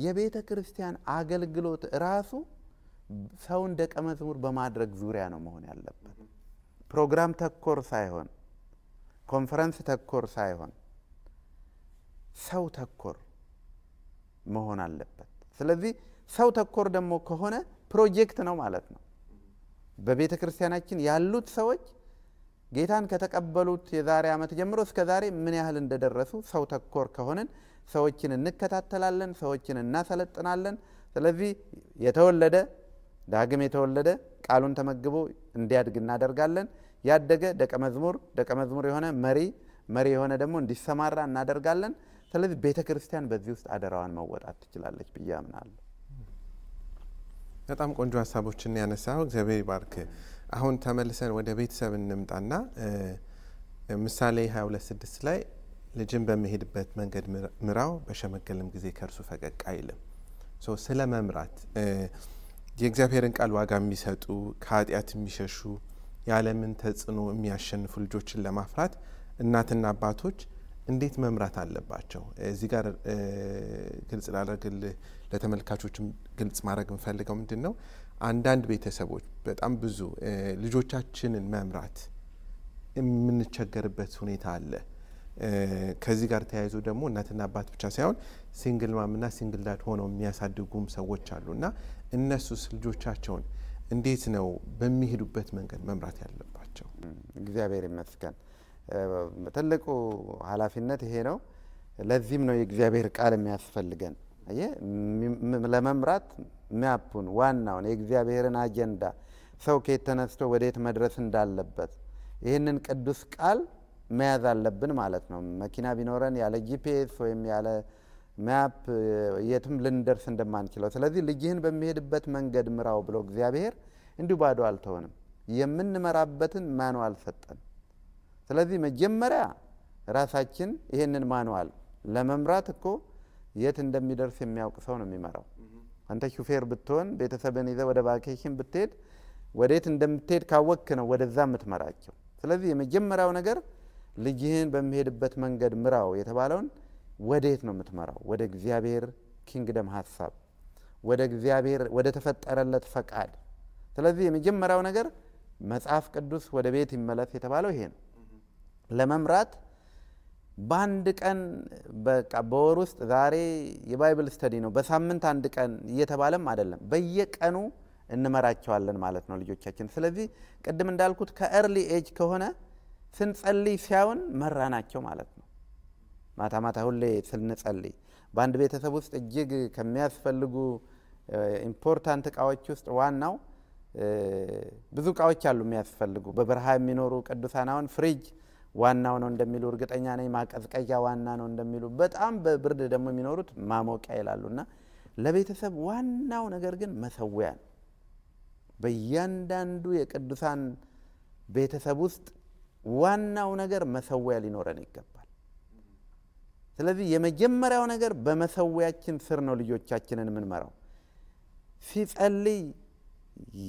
የቤተ ክርስቲያን አገልግሎት ራሱ ሰውን ደቀ መዝሙር በማድረግ ዙሪያ ነው መሆን ያለበት። ፕሮግራም ተኮር ሳይሆን፣ ኮንፈረንስ ተኮር ሳይሆን ሰው ተኮር መሆን አለበት። ስለዚህ ሰው ተኮር ደግሞ ከሆነ ፕሮጀክት ነው ማለት ነው። በቤተ ክርስቲያናችን ያሉት ሰዎች ጌታን ከተቀበሉት የዛሬ ዓመት ጀምሮ እስከ ዛሬ ምን ያህል እንደደረሱ ሰው ተኮር ከሆንን ሰዎችን እንከታተላለን፣ ሰዎችን እናሰለጥናለን። ስለዚህ የተወለደ ዳግም የተወለደ ቃሉን ተመግቦ እንዲያድግ እናደርጋለን። ያደገ ደቀ መዝሙር ደቀ መዝሙር የሆነ መሪ መሪ የሆነ ደግሞ እንዲሰማራ እናደርጋለን። ስለዚህ ቤተ ክርስቲያን በዚህ ውስጥ አደራዋን መወጣት ትችላለች ብዬ አምናለሁ። በጣም ቆንጆ ሀሳቦችን ያነሳው። እግዚአብሔር ይባርክ። አሁን ተመልሰን ወደ ቤተሰብ እንምጣና ምሳሌ 226 ላይ ልጅን በሚሄድበት መንገድ ምራው፣ በሸመገልም ጊዜ ከእርሱ ፈቀቅ አይልም። ስለ መምራት የእግዚአብሔርን ቃል ዋጋ የሚሰጡ ከኃጢአት የሚሸሹ የዓለምን ተጽዕኖ የሚያሸንፉ ልጆችን ለማፍራት እናትና አባቶች እንዴት መምራት አለባቸው? እዚህ ጋር ግልጽ ላደርግልህ ለተመልካቾችም ግልጽ ማድረግ የምፈልገው ምንድን ነው አንዳንድ ቤተሰቦች በጣም ብዙ ልጆቻችንን መምራት የምንቸገርበት ሁኔታ አለ። ከዚህ ጋር ተያይዞ ደግሞ እናትና አባት ብቻ ሳይሆን ሲንግል ማምና ሲንግል ዳድ ሆነው የሚያሳድጉም ሰዎች አሉ እና እነሱስ ልጆቻቸውን እንዴት ነው በሚሄዱበት መንገድ መምራት ያለባቸው? እግዚአብሔር ይመስገን። ትልቁ ኃላፊነት ይሄ ነው። ለዚህም ነው የእግዚአብሔር ቃል የሚያስፈልገን ለመምራት ሚያፑን ዋናውን የእግዚአብሔርን አጀንዳ ሰው ከየት ተነስቶ ወዴት መድረስ እንዳለበት ይህንን ቅዱስ ቃል መያዝ አለብን ማለት ነው። መኪና ቢኖረን ያለ ጂፒኤስ ወይም ያለ ማፕ የትም ልንደርስ እንደማንችለው። ስለዚህ ልጅህን በሚሄድበት መንገድ ምራው ብሎ እግዚአብሔር እንዲሁ ባዶ አልተሆንም፣ የምንመራበትን ማንዋል ሰጠን። ስለዚህ መጀመሪያ ራሳችን ይህንን ማንዋል ለመምራት እኮ የት እንደሚደርስ የሚያውቅ ሰው ነው የሚመራው። አንተ ሹፌር ብትሆን ቤተሰብን ይዘ ወደ ቫኬሽን ብትሄድ ወዴት እንደምትሄድ ካወክ ነው ወደዛ የምትመራቸው ስለዚህ የመጀመሪያው ነገር ልጅህን በሚሄድበት መንገድ ምራው የተባለውን ወዴት ነው የምትመራው ወደ እግዚአብሔር ኪንግደም ሀሳብ ወደ እግዚአብሔር ወደ ተፈጠረለት ፈቃድ ስለዚህ የመጀመሪያው ነገር መጽሐፍ ቅዱስ ወደ ቤት ይመለስ የተባለው ይሄ ነው ለመምራት በአንድ ቀን በቃ በወር ውስጥ ዛሬ የባይብል ስተዲ ነው፣ በሳምንት አንድ ቀን እየተባለም አይደለም። በየቀኑ እንመራቸዋለን ማለት ነው ልጆቻችን። ስለዚህ ቅድም እንዳልኩት ከኤርሊ ኤጅ ከሆነ ስንጸልይ ሲያውን መራናቸው ማለት ነው። ማታ ማታ ሁሌ ስንጸልይ በአንድ ቤተሰብ ውስጥ እጅግ ከሚያስፈልጉ ኢምፖርታንት እቃዎች ውስጥ ዋናው ብዙ እቃዎች አሉ የሚያስፈልጉ በበረሃ የሚኖሩ ቅዱሳን አሁን ፍሪጅ ዋናው ነው እንደሚሉ እርግጠኛ ነኝ። ማቀዝቀዣ ዋና ነው እንደሚሉ በጣም በብርድ ደግሞ የሚኖሩት ማሞቂያ ይላሉ። እና ለቤተሰብ ዋናው ነገር ግን መሰዊያ ነው። በእያንዳንዱ የቅዱሳን ቤተሰብ ውስጥ ዋናው ነገር መሰዊያ ሊኖረን ይገባል። ስለዚህ የመጀመሪያው ነገር በመሰዊያችን ስር ነው ልጆቻችንን የምንመራው። ሲጸልይ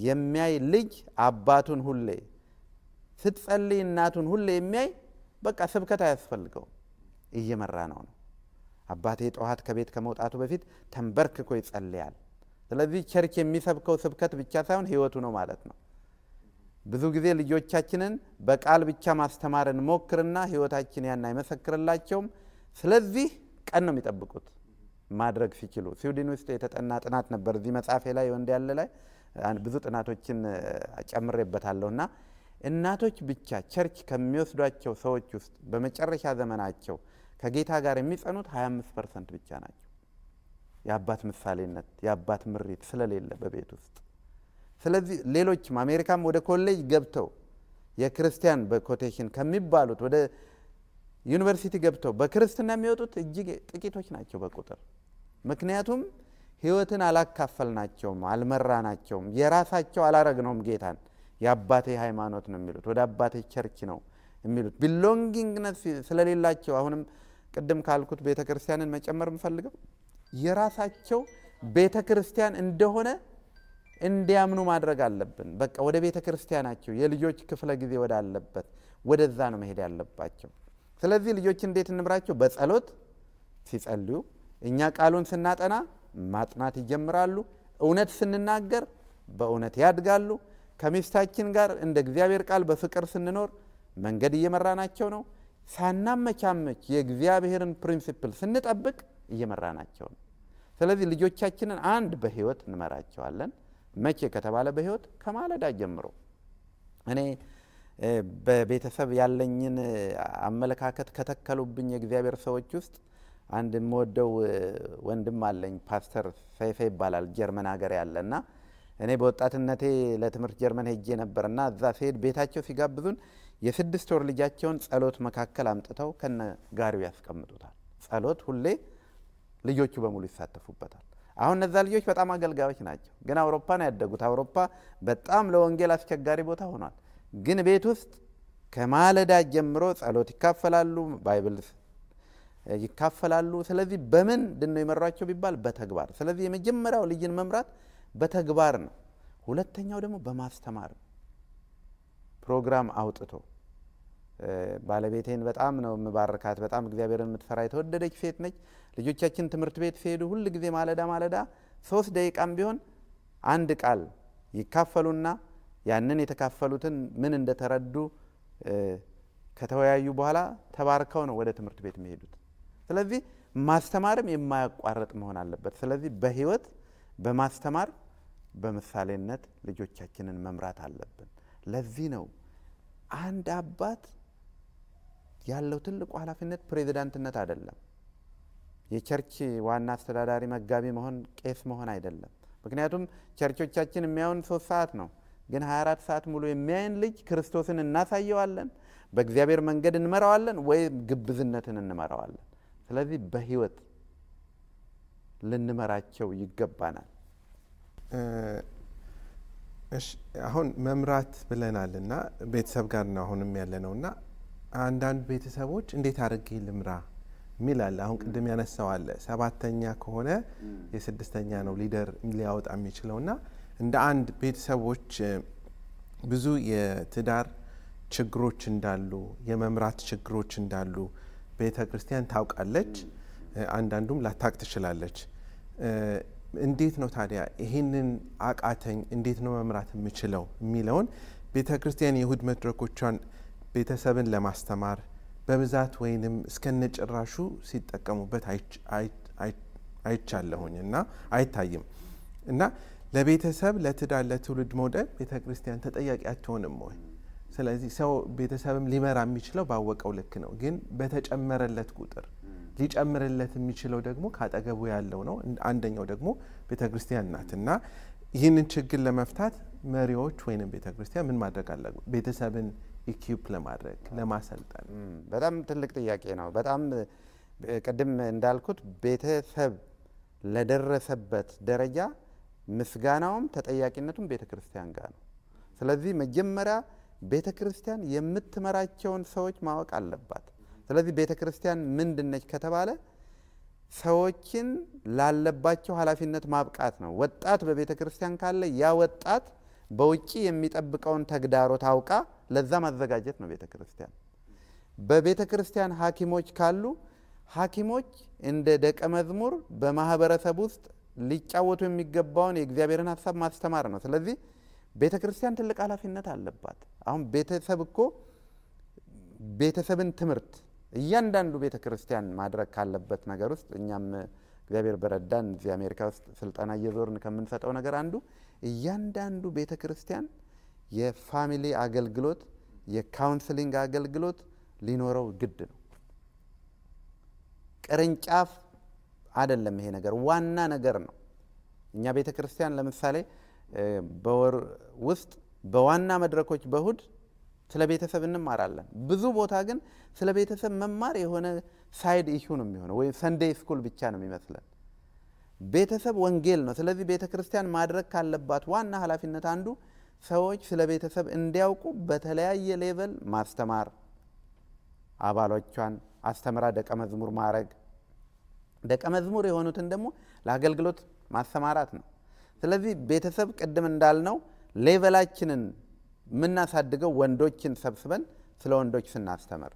የሚያይ ልጅ አባቱን ሁሌ ስትጸልይ እናቱን ሁሉ የሚያይ በቃ ስብከት አያስፈልገው እየመራ ነው ነው አባቴ ጠዋት ከቤት ከመውጣቱ በፊት ተንበርክኮ ይጸልያል ስለዚህ ቸርች የሚሰብከው ስብከት ብቻ ሳይሆን ህይወቱ ነው ማለት ነው ብዙ ጊዜ ልጆቻችንን በቃል ብቻ ማስተማር እንሞክርና ህይወታችን ያን አይመሰክርላቸውም ስለዚህ ቀን ነው የሚጠብቁት ማድረግ ሲችሉ ስዊድን ውስጥ የተጠና ጥናት ነበር እዚህ መጽሐፌ ላይ ወንድ ያለ ላይ ብዙ ጥናቶችን ጨምሬበታለሁና እናቶች ብቻ ቸርች ከሚወስዷቸው ሰዎች ውስጥ በመጨረሻ ዘመናቸው ከጌታ ጋር የሚጸኑት 25 ፐርሰንት ብቻ ናቸው። የአባት ምሳሌነት የአባት ምሪት ስለሌለ በቤት ውስጥ ስለዚህ ሌሎችም አሜሪካም ወደ ኮሌጅ ገብተው የክርስቲያን በኮቴሽን ከሚባሉት ወደ ዩኒቨርሲቲ ገብተው በክርስትና የሚወጡት እጅግ ጥቂቶች ናቸው በቁጥር ምክንያቱም ህይወትን አላካፈልናቸውም፣ አልመራናቸውም፣ የራሳቸው አላረግነውም ጌታን የአባቴ ሃይማኖት ነው የሚሉት ወደ አባቴ ቸርች ነው የሚሉት ቢሎንጊንግነት ስለሌላቸው አሁንም ቅድም ካልኩት ቤተ ክርስቲያንን መጨመር የምፈልገው የራሳቸው ቤተ ክርስቲያን እንደሆነ እንዲያምኑ ማድረግ አለብን። በቃ ወደ ቤተ ክርስቲያናቸው የልጆች ክፍለ ጊዜ ወዳለበት ወደዛ ነው መሄድ ያለባቸው። ስለዚህ ልጆች እንዴት እንምራቸው? በጸሎት ሲጸልዩ፣ እኛ ቃሉን ስናጠና ማጥናት ይጀምራሉ። እውነት ስንናገር በእውነት ያድጋሉ። ከሚስታችን ጋር እንደ እግዚአብሔር ቃል በፍቅር ስንኖር መንገድ እየመራናቸው ነው። ሳናመቻመች የእግዚአብሔርን ፕሪንሲፕል ስንጠብቅ እየመራናቸው ነው። ስለዚህ ልጆቻችንን አንድ በህይወት እንመራቸዋለን። መቼ ከተባለ በህይወት ከማለዳ ጀምሮ እኔ በቤተሰብ ያለኝን አመለካከት ከተከሉብኝ የእግዚአብሔር ሰዎች ውስጥ አንድ የምወደው ወንድም አለኝ ፓስተር ሰይፈ ይባላል ጀርመን ሀገር ያለ እና እኔ በወጣትነቴ ለትምህርት ጀርመን ሄጄ ነበርና እዛ ስሄድ ቤታቸው ሲጋብዙን የስድስት ወር ልጃቸውን ጸሎት መካከል አምጥተው ከነ ጋሪው ያስቀምጡታል። ጸሎት ሁሌ ልጆቹ በሙሉ ይሳተፉበታል። አሁን እነዛ ልጆች በጣም አገልጋዮች ናቸው። ግን አውሮፓ ነው ያደጉት። አውሮፓ በጣም ለወንጌል አስቸጋሪ ቦታ ሆኗል። ግን ቤት ውስጥ ከማለዳ ጀምሮ ጸሎት ይካፈላሉ፣ ባይብል ይካፈላሉ። ስለዚህ በምን ድነው የመሯቸው ቢባል በተግባር። ስለዚህ የመጀመሪያው ልጅን መምራት በተግባር ነው። ሁለተኛው ደግሞ በማስተማር ነው። ፕሮግራም አውጥቶ ባለቤቴን በጣም ነው የምባርካት። በጣም እግዚአብሔርን የምትፈራ የተወደደች ሴት ነች። ልጆቻችን ትምህርት ቤት ሲሄዱ ሁል ጊዜ ማለዳ ማለዳ ሶስት ደቂቃም ቢሆን አንድ ቃል ይካፈሉና ያንን የተካፈሉትን ምን እንደተረዱ ከተወያዩ በኋላ ተባርከው ነው ወደ ትምህርት ቤት የሚሄዱት። ስለዚህ ማስተማርም የማያቋርጥ መሆን አለበት። ስለዚህ በህይወት በማስተማር በምሳሌነት ልጆቻችንን መምራት አለብን። ለዚህ ነው አንድ አባት ያለው ትልቁ ኃላፊነት ፕሬዚዳንትነት አይደለም። የቸርች ዋና አስተዳዳሪ መጋቢ መሆን፣ ቄስ መሆን አይደለም። ምክንያቱም ቸርቾቻችን የሚያዩን ሶስት ሰዓት ነው። ግን 24 ሰዓት ሙሉ የሚያይን ልጅ ክርስቶስን እናሳየዋለን፣ በእግዚአብሔር መንገድ እንመራዋለን፣ ወይም ግብዝነትን እንመራዋለን። ስለዚህ በህይወት ልንመራቸው ይገባናል። አሁን መምራት ብለናል እና ቤተሰብ ጋር ነው አሁንም ያለ ነው እና አንዳንድ ቤተሰቦች እንዴት አድርጌ ልምራ የሚል አሁን ቅድም ያነሳው አለ ሰባተኛ ከሆነ የስድስተኛ ነው ሊደር ሊያወጣ የሚችለው ና እንደ አንድ ቤተሰቦች ብዙ የትዳር ችግሮች እንዳሉ የመምራት ችግሮች እንዳሉ ቤተ ክርስቲያን ታውቃለች። አንዳንዱም ላታቅ ትችላለች። እንዴት ነው ታዲያ ይሄንን አቃተኝ እንዴት ነው መምራት የምችለው የሚለውን ቤተ ክርስቲያን የእሁድ መድረኮቿን ቤተሰብን ለማስተማር በብዛት ወይንም እስከነጭራሹ ሲጠቀሙበት አይቻለሁኝ እና አይታይም እና ለቤተሰብ ለትዳር ለትውልድ መውደቅ ቤተ ክርስቲያን ተጠያቂ አትሆንም ወይ ስለዚህ ሰው ቤተሰብም ሊመራ የሚችለው ባወቀው ልክ ነው ግን በተጨመረለት ቁጥር ሊጨምርለት የሚችለው ደግሞ ካጠገቡ ያለው ነው። አንደኛው ደግሞ ቤተ ክርስቲያን ናት እና ይህንን ችግር ለመፍታት መሪዎች ወይንም ቤተ ክርስቲያን ምን ማድረግ አለ? ቤተሰብን ኢኪፕ ለማድረግ ለማሰልጠን በጣም ትልቅ ጥያቄ ነው። በጣም ቅድም እንዳልኩት ቤተሰብ ለደረሰበት ደረጃ ምስጋናውም ተጠያቂነቱም ቤተ ክርስቲያን ጋር ነው። ስለዚህ መጀመሪያ ቤተ ክርስቲያን የምትመራቸውን ሰዎች ማወቅ አለባት። ስለዚህ ቤተ ክርስቲያን ምንድነች ከተባለ ሰዎችን ላለባቸው ኃላፊነት ማብቃት ነው። ወጣት በቤተ ክርስቲያን ካለ ያ ወጣት በውጭ የሚጠብቀውን ተግዳሮት አውቃ ለዛ ማዘጋጀት ነው ቤተ ክርስቲያን። በቤተ ክርስቲያን ሐኪሞች ካሉ ሐኪሞች እንደ ደቀ መዝሙር በማህበረሰብ ውስጥ ሊጫወቱ የሚገባውን የእግዚአብሔርን ሀሳብ ማስተማር ነው። ስለዚህ ቤተ ክርስቲያን ትልቅ ኃላፊነት አለባት። አሁን ቤተሰብ እኮ ቤተሰብን ትምህርት እያንዳንዱ ቤተ ክርስቲያን ማድረግ ካለበት ነገር ውስጥ እኛም እግዚአብሔር በረዳን እዚህ አሜሪካ ውስጥ ስልጠና እየዞርን ከምንሰጠው ነገር አንዱ እያንዳንዱ ቤተ ክርስቲያን የፋሚሊ አገልግሎት፣ የካውንስሊንግ አገልግሎት ሊኖረው ግድ ነው። ቅርንጫፍ አይደለም ይሄ ነገር ዋና ነገር ነው። እኛ ቤተ ክርስቲያን ለምሳሌ በወር ውስጥ በዋና መድረኮች በእሁድ ስለ ቤተሰብ እንማራለን። ብዙ ቦታ ግን ስለ ቤተሰብ መማር የሆነ ሳይድ ኢሹ ነው የሚሆነው፣ ወይም ሰንዴ ስኩል ብቻ ነው የሚመስለን። ቤተሰብ ወንጌል ነው። ስለዚህ ቤተ ክርስቲያን ማድረግ ካለባት ዋና ኃላፊነት አንዱ ሰዎች ስለ ቤተሰብ እንዲያውቁ በተለያየ ሌቨል ማስተማር፣ አባሎቿን አስተምራ ደቀ መዝሙር ማድረግ፣ ደቀ መዝሙር የሆኑትን ደግሞ ለአገልግሎት ማሰማራት ነው። ስለዚህ ቤተሰብ ቅድም እንዳልነው ሌቨላችንን የምናሳድገው ወንዶችን ሰብስበን ስለ ወንዶች ስናስተምር፣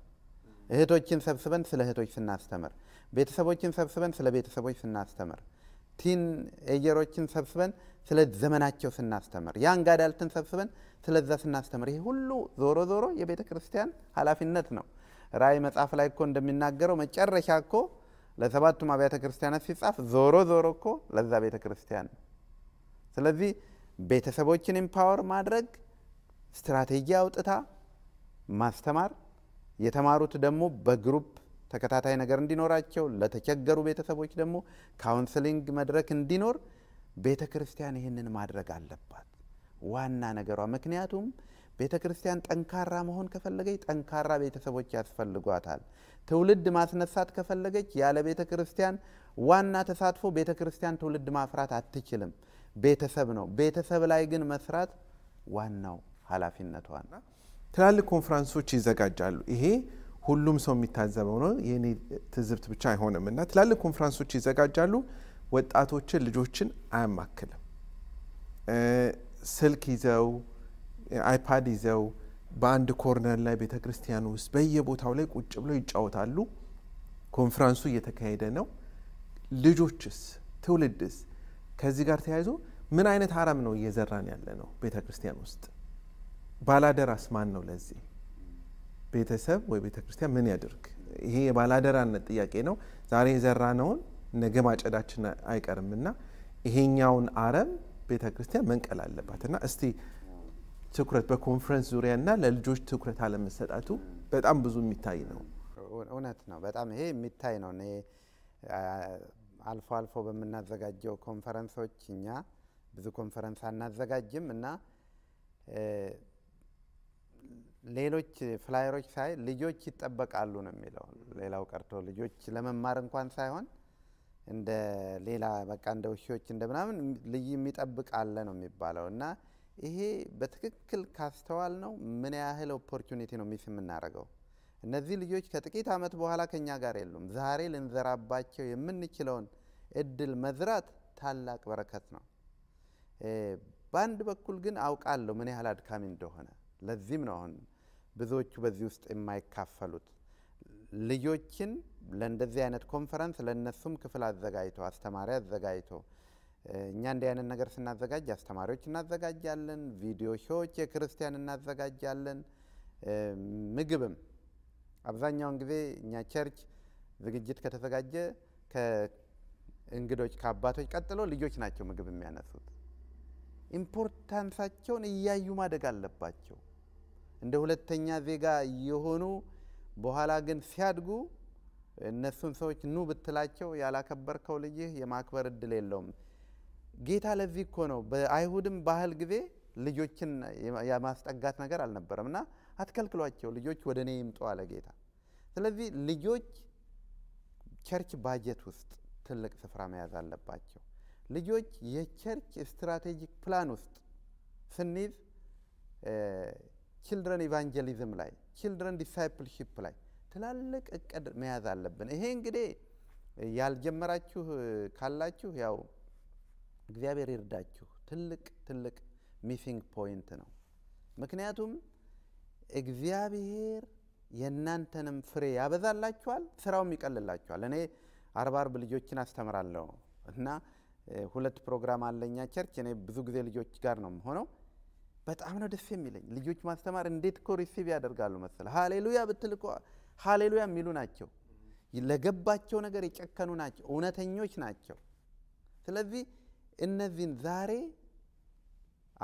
እህቶችን ሰብስበን ስለ እህቶች ስናስተምር፣ ቤተሰቦችን ሰብስበን ስለ ቤተሰቦች ስናስተምር፣ ቲን ኤየሮችን ሰብስበን ስለ ዘመናቸው ስናስተምር፣ ያን ሰብስበን ስለዛ ስናስተምር፣ ይሄ ሁሉ ዞሮ ዞሮ የቤተ ክርስቲያን ኃላፊነት ነው። ራእይ መጽሐፍ ላይ እኮ እንደሚናገረው መጨረሻ እኮ ለሰባቱም አብያተ ክርስቲያናት ሲጻፍ ዞሮ ዞሮ እኮ ለዛ ቤተ ክርስቲያን ነው። ስለዚህ ቤተሰቦችን ኢምፓወር ማድረግ ስትራቴጂ አውጥታ ማስተማር፣ የተማሩት ደግሞ በግሩፕ ተከታታይ ነገር እንዲኖራቸው፣ ለተቸገሩ ቤተሰቦች ደግሞ ካውንስሊንግ መድረክ እንዲኖር ቤተ ክርስቲያን ይህንን ማድረግ አለባት ዋና ነገሯ። ምክንያቱም ቤተ ክርስቲያን ጠንካራ መሆን ከፈለገች ጠንካራ ቤተሰቦች ያስፈልጓታል። ትውልድ ማስነሳት ከፈለገች ያለ ቤተ ክርስቲያን ዋና ተሳትፎ ቤተ ክርስቲያን ትውልድ ማፍራት አትችልም። ቤተሰብ ነው። ቤተሰብ ላይ ግን መስራት ዋናው ኃላፊነቷ ና ትላልቅ ኮንፈረንሶች ይዘጋጃሉ። ይሄ ሁሉም ሰው የሚታዘበው ነው፣ የኔ ትዝብት ብቻ አይሆንም እና ትላልቅ ኮንፈረንሶች ይዘጋጃሉ። ወጣቶችን ልጆችን አያማክልም። ስልክ ይዘው አይፓድ ይዘው በአንድ ኮርነር ላይ ቤተ ክርስቲያን ውስጥ በየቦታው ላይ ቁጭ ብለው ይጫወታሉ። ኮንፈረንሱ እየተካሄደ ነው። ልጆችስ ትውልድስ ከዚህ ጋር ተያይዞ ምን አይነት አረም ነው እየዘራን ያለ ነው ቤተ ክርስቲያን ውስጥ? ባላደራስ ማን ነው? ለዚህ ቤተሰብ ወይ ቤተ ክርስቲያን ምን ያድርግ? ይሄ የባላደራነት ጥያቄ ነው። ዛሬ የዘራነውን ነገ ማጨዳችን አይቀርምና ይሄኛውን አረም ቤተ ክርስቲያን መንቀል አለባት እና እስቲ ትኩረት በኮንፈረንስ ዙሪያና ለልጆች ትኩረት አለመሰጣቱ በጣም ብዙ የሚታይ ነው። እውነት ነው። በጣም ይሄ የሚታይ ነው። እኔ አልፎ አልፎ በምናዘጋጀው ኮንፈረንሶች እኛ ብዙ ኮንፈረንስ አናዘጋጅም እና ሌሎች ፍላየሮች ሳይ ልጆች ይጠበቃሉ ነው የሚለው። ሌላው ቀርቶ ልጆች ለመማር እንኳን ሳይሆን እንደ ሌላ በቃ እንደ ውሾች እንደ ምናምን ልዩ የሚጠብቅ አለ ነው የሚባለው እና ይሄ በትክክል ካስተዋል ነው ምን ያህል ኦፖርቹኒቲ ነው ሚስ የምናደርገው። እነዚህ ልጆች ከጥቂት ዓመት በኋላ ከኛ ጋር የሉም። ዛሬ ልንዘራባቸው የምንችለውን እድል መዝራት ታላቅ በረከት ነው። በአንድ በኩል ግን አውቃለሁ ምን ያህል አድካሚ እንደሆነ። ለዚህም ነው አሁን ብዙዎቹ በዚህ ውስጥ የማይካፈሉት ልጆችን ለእንደዚህ አይነት ኮንፈረንስ ለእነሱም ክፍል አዘጋጅቶ አስተማሪ አዘጋጅቶ እኛ እንዲህ አይነት ነገር ስናዘጋጅ አስተማሪዎች እናዘጋጃለን፣ ቪዲዮ ሾዎች የክርስቲያን እናዘጋጃለን፣ ምግብም አብዛኛውን ጊዜ እኛ ቸርች ዝግጅት ከተዘጋጀ ከእንግዶች ከአባቶች ቀጥሎ ልጆች ናቸው ምግብ የሚያነሱት። ኢምፖርታንሳቸውን እያዩ ማደግ አለባቸው። እንደ ሁለተኛ ዜጋ የሆኑ በኋላ ግን ሲያድጉ እነሱን ሰዎች ኑ ብትላቸው ያላከበርከው ልጅህ የማክበር እድል የለውም። ጌታ ለዚህ እኮ ነው በአይሁድም ባህል ጊዜ ልጆችን የማስጠጋት ነገር አልነበረም እና አትከልክሏቸው፣ ልጆች ወደ እኔ ይምጡ አለ ጌታ። ስለዚህ ልጆች ቸርች ባጀት ውስጥ ትልቅ ስፍራ መያዝ አለባቸው። ልጆች የቸርች ስትራቴጂክ ፕላን ውስጥ ስንይዝ ቺልድረን ኢቫንጀሊዝም ላይ ቺልድረን ዲሳይፕልሺፕ ላይ ትላልቅ እቅድ መያዝ አለብን። ይሄ እንግዲህ ያልጀመራችሁ ካላችሁ ያው እግዚአብሔር ይርዳችሁ። ትልቅ ትልቅ ሚሲንግ ፖይንት ነው። ምክንያቱም እግዚአብሔር የእናንተንም ፍሬ ያበዛላችኋል፣ ስራውም ይቀልላችኋል። እኔ አርባ አርብ ልጆችን አስተምራለሁ እና ሁለት ፕሮግራም አለኛ ቸርች። እኔ ብዙ ጊዜ ልጆች ጋር ነው የምሆነው። በጣም ነው ደስ የሚለኝ ልጆች ማስተማር እንዴት እኮ ሪሲቭ ያደርጋሉ መሰለ ሀሌሉያ ብትል እኮ ሀሌሉያ የሚሉ ናቸው ለገባቸው ነገር የጨከኑ ናቸው እውነተኞች ናቸው ስለዚህ እነዚህን ዛሬ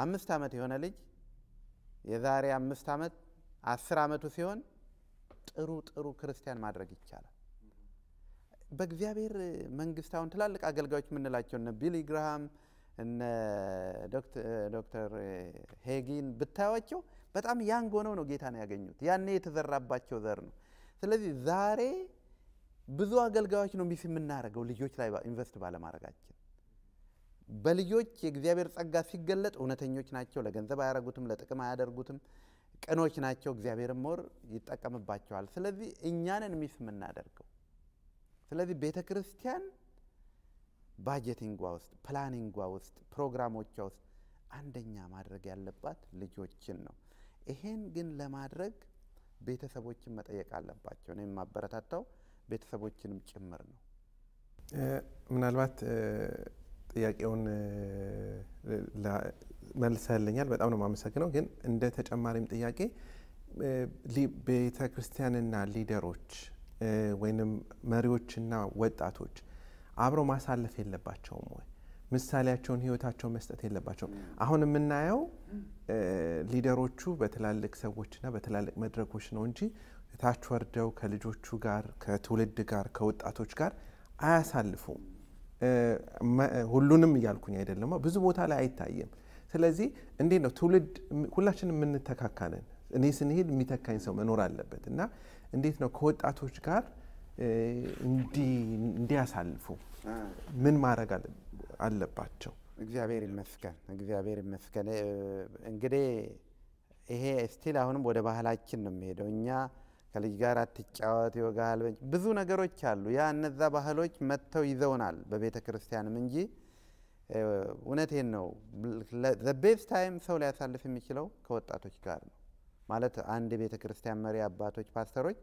አምስት ዓመት የሆነ ልጅ የዛሬ አምስት ዓመት አስር ዓመቱ ሲሆን ጥሩ ጥሩ ክርስቲያን ማድረግ ይቻላል በእግዚአብሔር መንግስት አሁን ትላልቅ አገልጋዮች የምንላቸው እነ ቢሊ እነ ዶክተር ሄጊን ብታያቸው በጣም ያንግ ሆነው ነው ጌታን ያገኙት። ያኔ የተዘራባቸው ዘር ነው። ስለዚህ ዛሬ ብዙ አገልጋዮች ነው ሚስ የምናደርገው ልጆች ላይ ኢንቨስት ባለማድረጋችን። በልጆች የእግዚአብሔር ጸጋ ሲገለጥ እውነተኞች ናቸው። ለገንዘብ አያደርጉትም፣ ለጥቅም አያደርጉትም። ቅኖች ናቸው። እግዚአብሔርም ሞር ይጠቀምባቸዋል። ስለዚህ እኛንን ሚስ የምናደርገው ስለዚህ ቤተ ክርስቲያን ባጀቲንጓ ውስጥ ፕላኒንጓ ውስጥ ፕሮግራሞቿ ውስጥ አንደኛ ማድረግ ያለባት ልጆችን ነው። ይሄን ግን ለማድረግ ቤተሰቦችን መጠየቅ አለባቸው። እኔ የማበረታታው ቤተሰቦችንም ጭምር ነው። ምናልባት ጥያቄውን መልሰልኛል፣ በጣም ነው የማመሰግነው። ግን እንደ ተጨማሪም ጥያቄ ቤተ ክርስቲያንና ሊደሮች ወይንም መሪዎችና ወጣቶች አብረው ማሳለፍ የለባቸውም ወይ? ምሳሌያቸውን ህይወታቸውን መስጠት የለባቸውም? አሁን የምናየው ሊደሮቹ በትላልቅ ሰዎችና በትላልቅ መድረኮች ነው እንጂ ታች ወርደው ከልጆቹ ጋር ከትውልድ ጋር ከወጣቶች ጋር አያሳልፉም። ሁሉንም እያልኩኝ አይደለም፣ ብዙ ቦታ ላይ አይታይም። ስለዚህ እንዴት ነው ትውልድ ሁላችን የምንተካካልን እኔ ስንሄድ የሚተካኝ ሰው መኖር አለበት እና እንዴት ነው ከወጣቶች ጋር እንዲያሳልፉ ምን ማድረግ አለባቸው? እግዚአብሔር ይመስገን፣ እግዚአብሔር ይመስገን። እንግዲህ ይሄ ስቲል አሁንም ወደ ባህላችን ነው የሚሄደው። እኛ ከልጅ ጋር አትጫወት ይወጋሃል፣ ብዙ ነገሮች አሉ። ያ እነዛ ባህሎች መጥተው ይዘውናል በቤተ ክርስቲያንም እንጂ እውነቴን ነው። ዘቤስ ታይም ሰው ሊያሳልፍ የሚችለው ከወጣቶች ጋር ነው ማለት አንድ የቤተ ክርስቲያን መሪ አባቶች፣ ፓስተሮች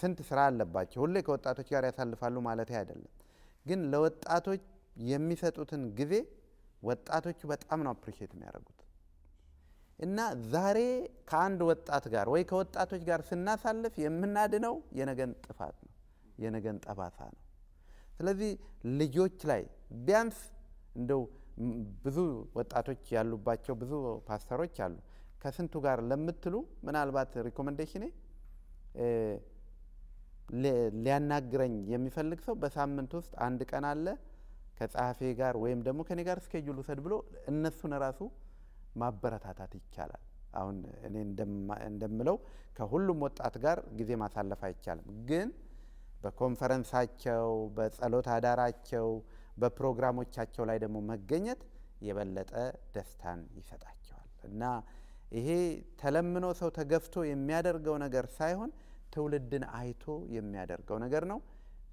ስንት ስራ አለባቸው። ሁሌ ከወጣቶች ጋር ያሳልፋሉ ማለት አይደለም። ግን ለወጣቶች የሚሰጡትን ጊዜ ወጣቶቹ በጣም ነው አፕሪሼት የሚያደርጉት እና ዛሬ ከአንድ ወጣት ጋር ወይ ከወጣቶች ጋር ስናሳልፍ የምናድነው የነገን ጥፋት ነው፣ የነገን ጠባሳ ነው። ስለዚህ ልጆች ላይ ቢያንስ እንደው ብዙ ወጣቶች ያሉባቸው ብዙ ፓስተሮች አሉ። ከስንቱ ጋር ለምትሉ ምናልባት ሪኮመንዴሽኔ ሊያናግረኝ የሚፈልግ ሰው በሳምንት ውስጥ አንድ ቀን አለ ከጸሐፌ ጋር ወይም ደግሞ ከኔ ጋር እስኬጁል ውሰድ ብሎ እነሱን ራሱ ማበረታታት ይቻላል። አሁን እኔ እንደምለው ከሁሉም ወጣት ጋር ጊዜ ማሳለፍ አይቻልም፣ ግን በኮንፈረንሳቸው፣ በጸሎት አዳራቸው፣ በፕሮግራሞቻቸው ላይ ደግሞ መገኘት የበለጠ ደስታን ይሰጣቸዋል እና ይሄ ተለምኖ ሰው ተገፍቶ የሚያደርገው ነገር ሳይሆን ትውልድን አይቶ የሚያደርገው ነገር ነው።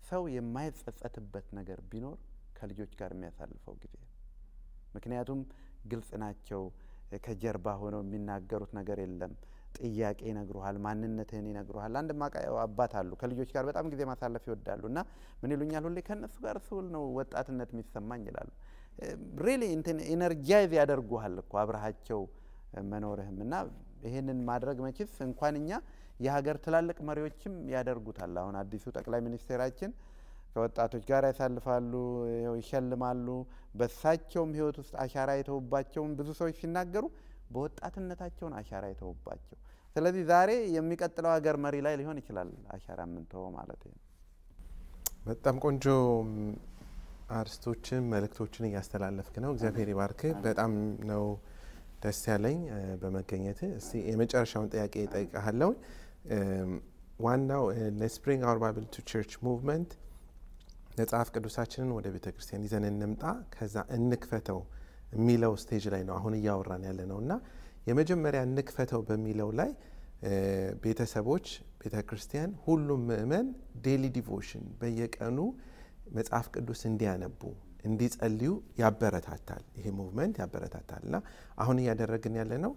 ሰው የማይጸጸትበት ነገር ቢኖር ከልጆች ጋር የሚያሳልፈው ጊዜ ነው። ምክንያቱም ግልጽ ናቸው። ከጀርባ ሆነው የሚናገሩት ነገር የለም። ጥያቄ ይነግሩሃል፣ ማንነትህን ይነግሩሃል። አንድ ማቃ አባት አሉ ከልጆች ጋር በጣም ጊዜ ማሳለፍ ይወዳሉ እና ምን ይሉኛል፣ ሁሌ ከእነሱ ጋር ስውል ነው ወጣትነት የሚሰማኝ ይላሉ። ሪሊ እንትን ኢነርጃይዝ ያደርጉሃል እኮ አብረሃቸው መኖርህም እና ይህንን ማድረግ መችስ እንኳን እኛ የሀገር ትላልቅ መሪዎችም ያደርጉታል። አሁን አዲሱ ጠቅላይ ሚኒስቴራችን ከወጣቶች ጋር ያሳልፋሉ፣ ይሸልማሉ። በሳቸውም ህይወት ውስጥ አሻራ የተውባቸውን ብዙ ሰዎች ሲናገሩ በወጣትነታቸውን አሻራ የተውባቸው። ስለዚህ ዛሬ የሚቀጥለው ሀገር መሪ ላይ ሊሆን ይችላል አሻራ የምንተወው ማለት ነው። በጣም ቆንጆ አርስቶችን መልእክቶችን እያስተላለፍክ ነው። እግዚአብሔር ይባርክ። በጣም ነው ደስ ያለኝ በመገኘት። እስቲ የመጨረሻውን ጥያቄ እጠይቅሃለሁ። Um, ዋናው uh, ለስፕሪንግ አወር ባይብል ቱ ቸርች ሙቭመንት መጽሐፍ ቅዱሳችንን ወደ ቤተ ክርስቲያን ይዘን እንምጣ ከዛ እንክፈተው የሚለው ስቴጅ ላይ ነው አሁን እያወራን ያለ ነው እና የመጀመሪያ እንክፈተው በሚለው ላይ uh, ቤተሰቦች፣ ቤተ ክርስቲያን፣ ሁሉም ምእመን ዴሊ ዲቮሽን በየቀኑ መጽሐፍ ቅዱስ እንዲያነቡ እንዲጸልዩ ያበረታታል። ይሄ ሙቭመንት ያበረታታል እና አሁን እያደረግን ያለ ነው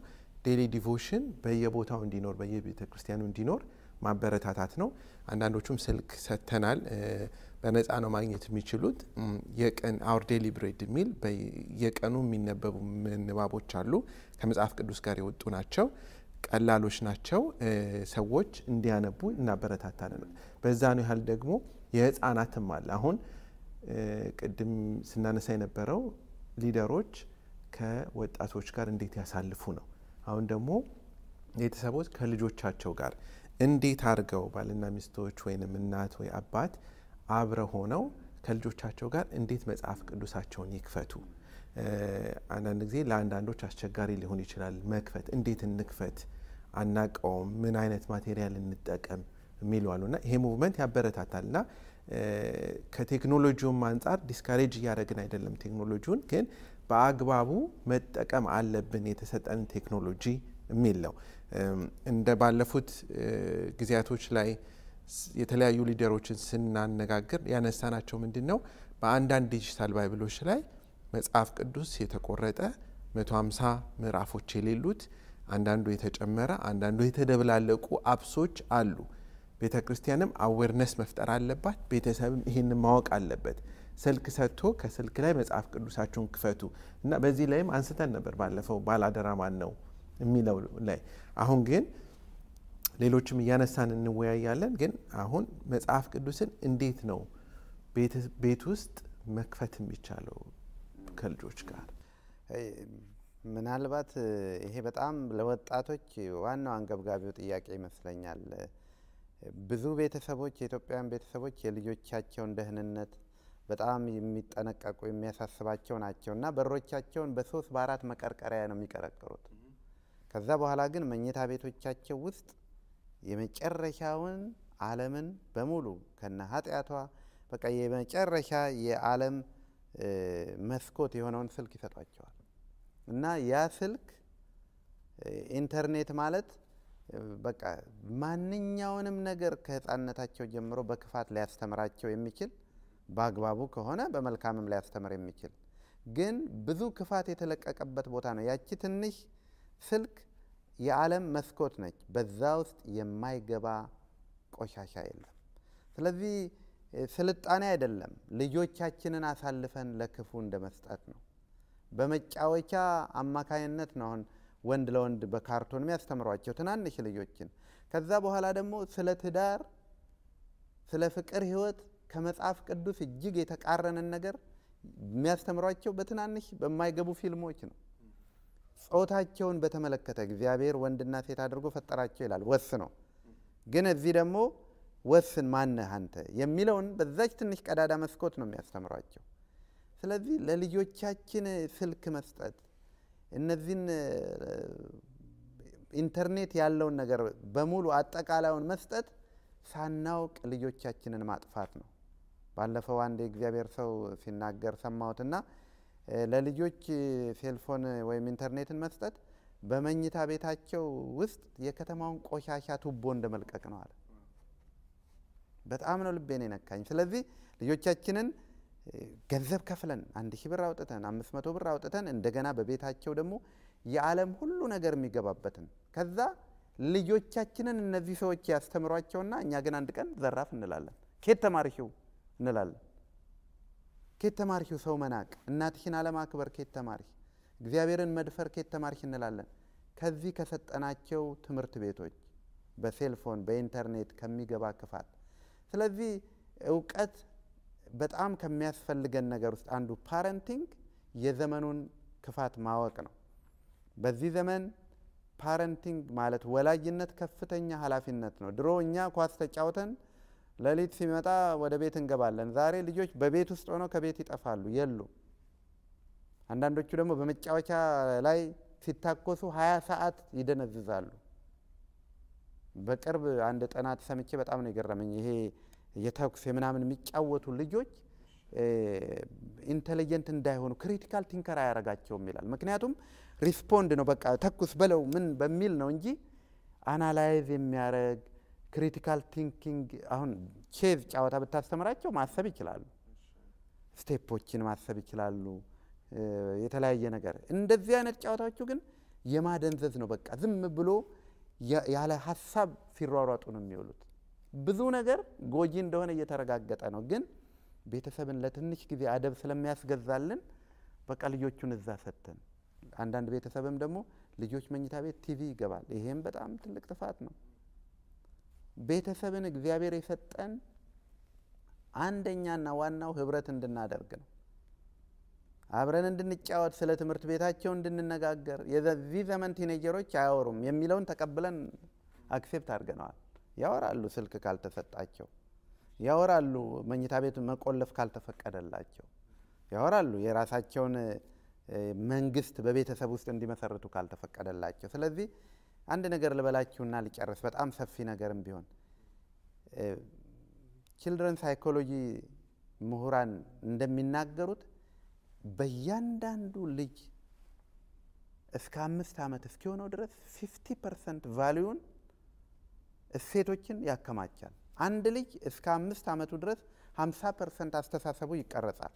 ዴሊ ዲቮሽን በየቦታው እንዲኖር በየቤተ ክርስቲያኑ እንዲኖር ማበረታታት ነው። አንዳንዶቹም ስልክ ሰጥተናል። በነፃ ነው ማግኘት የሚችሉት። የቀን አውር ዴሊ ብሬድ የሚል የቀኑ የሚነበቡ ምንባቦች አሉ። ከመጽሐፍ ቅዱስ ጋር የወጡ ናቸው። ቀላሎች ናቸው። ሰዎች እንዲያነቡ እናበረታታለን። በዛ ነው ያህል ደግሞ የህፃናትም አለ። አሁን ቅድም ስናነሳ የነበረው ሊደሮች ከወጣቶች ጋር እንዴት ያሳልፉ ነው። አሁን ደግሞ ቤተሰቦች ከልጆቻቸው ጋር እንዴት አድርገው ባልና ሚስቶች ወይንም እናት ወይ አባት አብረ ሆነው ከልጆቻቸው ጋር እንዴት መጽሐፍ ቅዱሳቸውን ይክፈቱ። አንዳንድ ጊዜ ለአንዳንዶች አስቸጋሪ ሊሆን ይችላል መክፈት። እንዴት እንክፈት አናቀውም፣ ምን አይነት ማቴሪያል እንጠቀም የሚሉ አሉና ይሄ ሙቭመንት ያበረታታል ና ከቴክኖሎጂውም አንጻር ዲስካሬጅ እያደረግን አይደለም። ቴክኖሎጂውን ግን በአግባቡ መጠቀም አለብን የተሰጠን ቴክኖሎጂ የሚል ነው። እንደ ባለፉት ጊዜያቶች ላይ የተለያዩ ሊደሮችን ስናነጋግር ያነሳናቸው ምንድን ነው፣ በአንዳንድ ዲጂታል ባይብሎች ላይ መጽሐፍ ቅዱስ የተቆረጠ 150 ምዕራፎች የሌሉት አንዳንዱ የተጨመረ አንዳንዱ የተደብላለቁ አፕሶች አሉ። ቤተ ክርስቲያንም አዌርነስ መፍጠር አለባት። ቤተሰብም ይህን ማወቅ አለበት። ስልክ ሰጥቶ ከስልክ ላይ መጽሐፍ ቅዱሳችሁን ክፈቱ እና በዚህ ላይም አንስተን ነበር ባለፈው ባላደራ ማን ነው የሚለው ላይ አሁን ግን ሌሎችም እያነሳን እንወያያለን። ግን አሁን መጽሐፍ ቅዱስን እንዴት ነው ቤት ውስጥ መክፈት የሚቻለው ከልጆች ጋር? ምናልባት ይሄ በጣም ለወጣቶች ዋናው አንገብጋቢው ጥያቄ ይመስለኛል። ብዙ ቤተሰቦች የኢትዮጵያን ቤተሰቦች የልጆቻቸውን ደህንነት በጣም የሚጠነቀቁ የሚያሳስባቸው ናቸው እና በሮቻቸውን በሶስት በአራት መቀርቀሪያ ነው የሚቀረቅሩት። ከዛ በኋላ ግን መኝታ ቤቶቻቸው ውስጥ የመጨረሻውን ዓለምን በሙሉ ከነ ኃጢአቷ በቃ የመጨረሻ የዓለም መስኮት የሆነውን ስልክ ይሰጧቸዋል እና ያ ስልክ ኢንተርኔት ማለት በቃ ማንኛውንም ነገር ከህፃንነታቸው ጀምሮ በክፋት ሊያስተምራቸው የሚችል በአግባቡ ከሆነ በመልካምም ላይ ያስተምር የሚችል ግን ብዙ ክፋት የተለቀቀበት ቦታ ነው። ያቺ ትንሽ ስልክ የዓለም መስኮት ነች። በዛ ውስጥ የማይገባ ቆሻሻ የለም። ስለዚህ ስልጣኔ አይደለም፣ ልጆቻችንን አሳልፈን ለክፉ እንደ መስጠት ነው። በመጫወቻ አማካይነት ነው አሁን ወንድ ለወንድ በካርቶን የሚያስተምሯቸው ትናንሽ ልጆችን። ከዛ በኋላ ደግሞ ስለ ትዳር፣ ስለ ፍቅር ህይወት ከመጽሐፍ ቅዱስ እጅግ የተቃረነን ነገር የሚያስተምሯቸው በትናንሽ በማይገቡ ፊልሞች ነው። ጾታቸውን በተመለከተ እግዚአብሔር ወንድና ሴት አድርጎ ፈጠራቸው ይላል ወስኖ። ግን እዚህ ደግሞ ወስን ማነህ አንተ የሚለውን በዛች ትንሽ ቀዳዳ መስኮት ነው የሚያስተምሯቸው። ስለዚህ ለልጆቻችን ስልክ መስጠት እነዚህን ኢንተርኔት ያለውን ነገር በሙሉ አጠቃላዩን መስጠት ሳናውቅ ልጆቻችንን ማጥፋት ነው። ባለፈው አንድ የእግዚአብሔር ሰው ሲናገር ሰማሁትና ለልጆች ሴልፎን ወይም ኢንተርኔትን መስጠት በመኝታ ቤታቸው ውስጥ የከተማውን ቆሻሻ ቱቦ እንደ መልቀቅ ነው አለ። በጣም ነው ልቤን የነካኝ። ስለዚህ ልጆቻችንን ገንዘብ ከፍለን አንድ ሺህ ብር አውጥተን አምስት መቶ ብር አውጥተን እንደገና በቤታቸው ደግሞ የዓለም ሁሉ ነገር የሚገባበትን ከዛ ልጆቻችንን እነዚህ ሰዎች ያስተምሯቸውና እኛ ግን አንድ ቀን ዘራፍ እንላለን። ኬት ተማርሽው እንላለን። ኬት ተማርኪው ሰው መናቅ፣ እናትሽን አለማክበር ኬት ተማርሽ፣ እግዚአብሔርን መድፈር ኬት ተማርሽ እንላለን። ከዚህ ከሰጠናቸው ትምህርት ቤቶች በሴልፎን በኢንተርኔት ከሚገባ ክፋት። ስለዚህ እውቀት በጣም ከሚያስፈልገን ነገር ውስጥ አንዱ ፓረንቲንግ የዘመኑን ክፋት ማወቅ ነው። በዚህ ዘመን ፓረንቲንግ ማለት ወላጅነት ከፍተኛ ኃላፊነት ነው። ድሮ እኛ ኳስ ተጫውተን ለሊት ሲመጣ ወደ ቤት እንገባለን። ዛሬ ልጆች በቤት ውስጥ ሆነው ከቤት ይጠፋሉ የሉ። አንዳንዶቹ ደግሞ በመጫወቻ ላይ ሲታኮሱ ሀያ ሰዓት ይደነዝዛሉ። በቅርብ አንድ ጥናት ሰምቼ በጣም ነው የገረመኝ። ይሄ የተኩስ የምናምን የሚጫወቱ ልጆች ኢንቴሊጀንት እንዳይሆኑ ክሪቲካል ቲንከር አያረጋቸውም ይላል። ምክንያቱም ሪስፖንድ ነው በቃ ተኩስ በለው ምን በሚል ነው እንጂ አናላይዝ የሚያረግ ክሪቲካል ቲንኪንግ አሁን ቼዝ ጨዋታ ብታስተምራቸው ማሰብ ይችላሉ። ስቴፖችን ማሰብ ይችላሉ። የተለያየ ነገር እንደዚህ አይነት ጨዋታዎቹ ግን የማደንዘዝ ነው። በቃ ዝም ብሎ ያለ ሀሳብ ሲሯሯጡ ነው የሚውሉት። ብዙ ነገር ጎጂ እንደሆነ እየተረጋገጠ ነው። ግን ቤተሰብን ለትንሽ ጊዜ አደብ ስለሚያስገዛልን በቃ ልጆቹን እዛ ሰጥተን አንዳንድ ቤተሰብም ደግሞ ልጆች መኝታ ቤት ቲቪ ይገባል። ይሄም በጣም ትልቅ ጥፋት ነው። ቤተሰብን እግዚአብሔር የሰጠን አንደኛና ዋናው ህብረት እንድናደርግ ነው አብረን እንድንጫወት ስለ ትምህርት ቤታቸው እንድንነጋገር የዚህ ዘመን ቲኔጀሮች አያወሩም የሚለውን ተቀብለን አክሴፕት አድርገነዋል ያወራሉ ስልክ ካልተሰጣቸው ያወራሉ መኝታ ቤት መቆለፍ ካልተፈቀደላቸው ያወራሉ የራሳቸውን መንግስት በቤተሰብ ውስጥ እንዲመሰርቱ ካልተፈቀደላቸው ስለዚህ አንድ ነገር ልበላችሁና ልጨርስ። በጣም ሰፊ ነገርም ቢሆን ችልድረን ሳይኮሎጂ ምሁራን እንደሚናገሩት በእያንዳንዱ ልጅ እስከ አምስት ዓመት እስኪሆነው ድረስ ፊፍቲ ፐርሰንት ቫሊዩን እሴቶችን ያከማቻል። አንድ ልጅ እስከ አምስት ዓመቱ ድረስ ሀምሳ ፐርሰንት አስተሳሰቡ ይቀረጻል።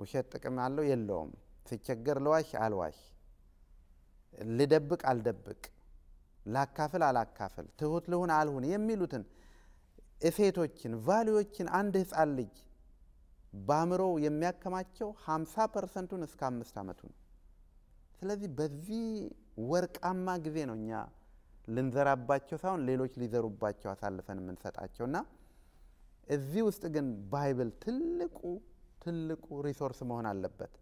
ውሸት ጥቅም አለው የለውም፣ ሲቸገር ልዋሽ አልዋሽ፣ ልደብቅ አልደብቅ ላካፍል አላካፍል ትሁት ልሁን አልሁን የሚሉትን እሴቶችን ቫሊዎችን አንድ ህፃን ልጅ በአእምሮው የሚያከማቸው 50 ፐርሰንቱን እስከ አምስት ዓመቱ ነው። ስለዚህ በዚህ ወርቃማ ጊዜ ነው እኛ ልንዘራባቸው ሳይሆን ሌሎች ሊዘሩባቸው አሳልፈን የምንሰጣቸው እና እዚህ ውስጥ ግን ባይብል ትልቁ ትልቁ ሪሶርስ መሆን አለበት።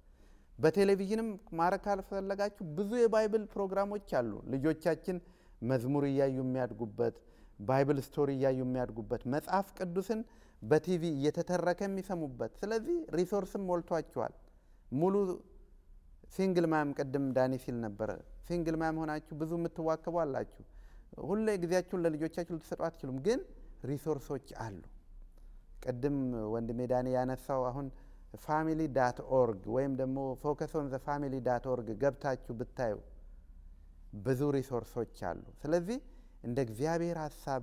በቴሌቪዥንም ማረግ ካልፈለጋችሁ ብዙ የባይብል ፕሮግራሞች አሉ ልጆቻችን መዝሙር እያዩ የሚያድጉበት ባይብል ስቶሪ እያዩ የሚያድጉበት መጽሐፍ ቅዱስን በቲቪ እየተተረከ የሚሰሙበት ስለዚህ ሪሶርስም ሞልቷቸዋል ሙሉ ሲንግል ማም ቅድም ዳኒ ሲል ነበረ ሲንግል ማም ሆናችሁ ብዙ የምትዋከቡ አላችሁ ሁሌ ጊዜያችሁን ለልጆቻችሁ ልትሰጡ አትችሉም ግን ሪሶርሶች አሉ ቅድም ወንድሜ ዳኒ ያነሳው አሁን ፋሚሊ ዳት ኦርግ ወይም ደግሞ ፎከስ ኦን ዘ ፋሚሊ ዳት ኦርግ ገብታችሁ ብታዩ ብዙ ሪሶርሶች አሉ። ስለዚህ እንደ እግዚአብሔር ሀሳብ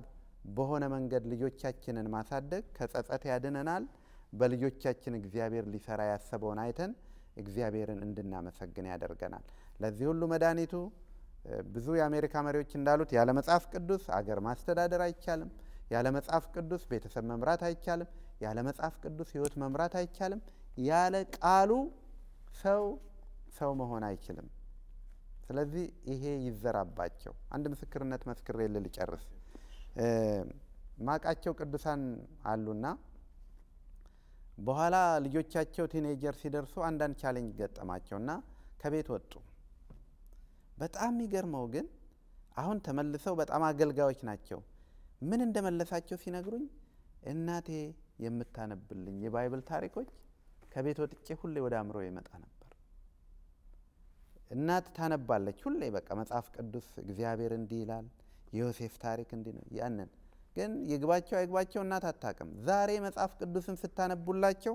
በሆነ መንገድ ልጆቻችንን ማሳደግ ከጸጸት ያድነናል። በልጆቻችን እግዚአብሔር ሊሰራ ያሰበውን አይተን እግዚአብሔርን እንድናመሰግን ያደርገናል። ለዚህ ሁሉ መድኃኒቱ ብዙ የአሜሪካ መሪዎች እንዳሉት ያለ መጽሐፍ ቅዱስ አገር ማስተዳደር አይቻልም፣ ያለ መጽሐፍ ቅዱስ ቤተሰብ መምራት አይቻልም፣ ያለ መጽሐፍ ቅዱስ ሕይወት መምራት አይቻልም፣ ያለ ቃሉ ሰው ሰው መሆን አይችልም። ስለዚህ ይሄ ይዘራባቸው። አንድ ምስክርነት የለ ልጨርስ። ማቃቸው ቅዱሳን አሉና በኋላ ልጆቻቸው ቲኔጀር ሲደርሱ አንዳንድ ቻሌንጅ ገጠማቸውና ከቤት ወጡ። በጣም የሚገርመው ግን አሁን ተመልሰው በጣም አገልጋዮች ናቸው። ምን እንደመለሳቸው ሲነግሩኝ እናቴ የምታነብልኝ የባይብል ታሪኮች ከቤት ወጥቼ ሁሌ ወደ አእምሮ ይመጣ ነበር። እናት ታነባለች ሁሌ በቃ መጽሐፍ ቅዱስ እግዚአብሔር እንዲህ ይላል የዮሴፍ ታሪክ እንዲህ ነው ያንን ግን ይግባቸው አይግባቸው እናት አታቅም ዛሬ መጽሐፍ ቅዱስን ስታነቡላቸው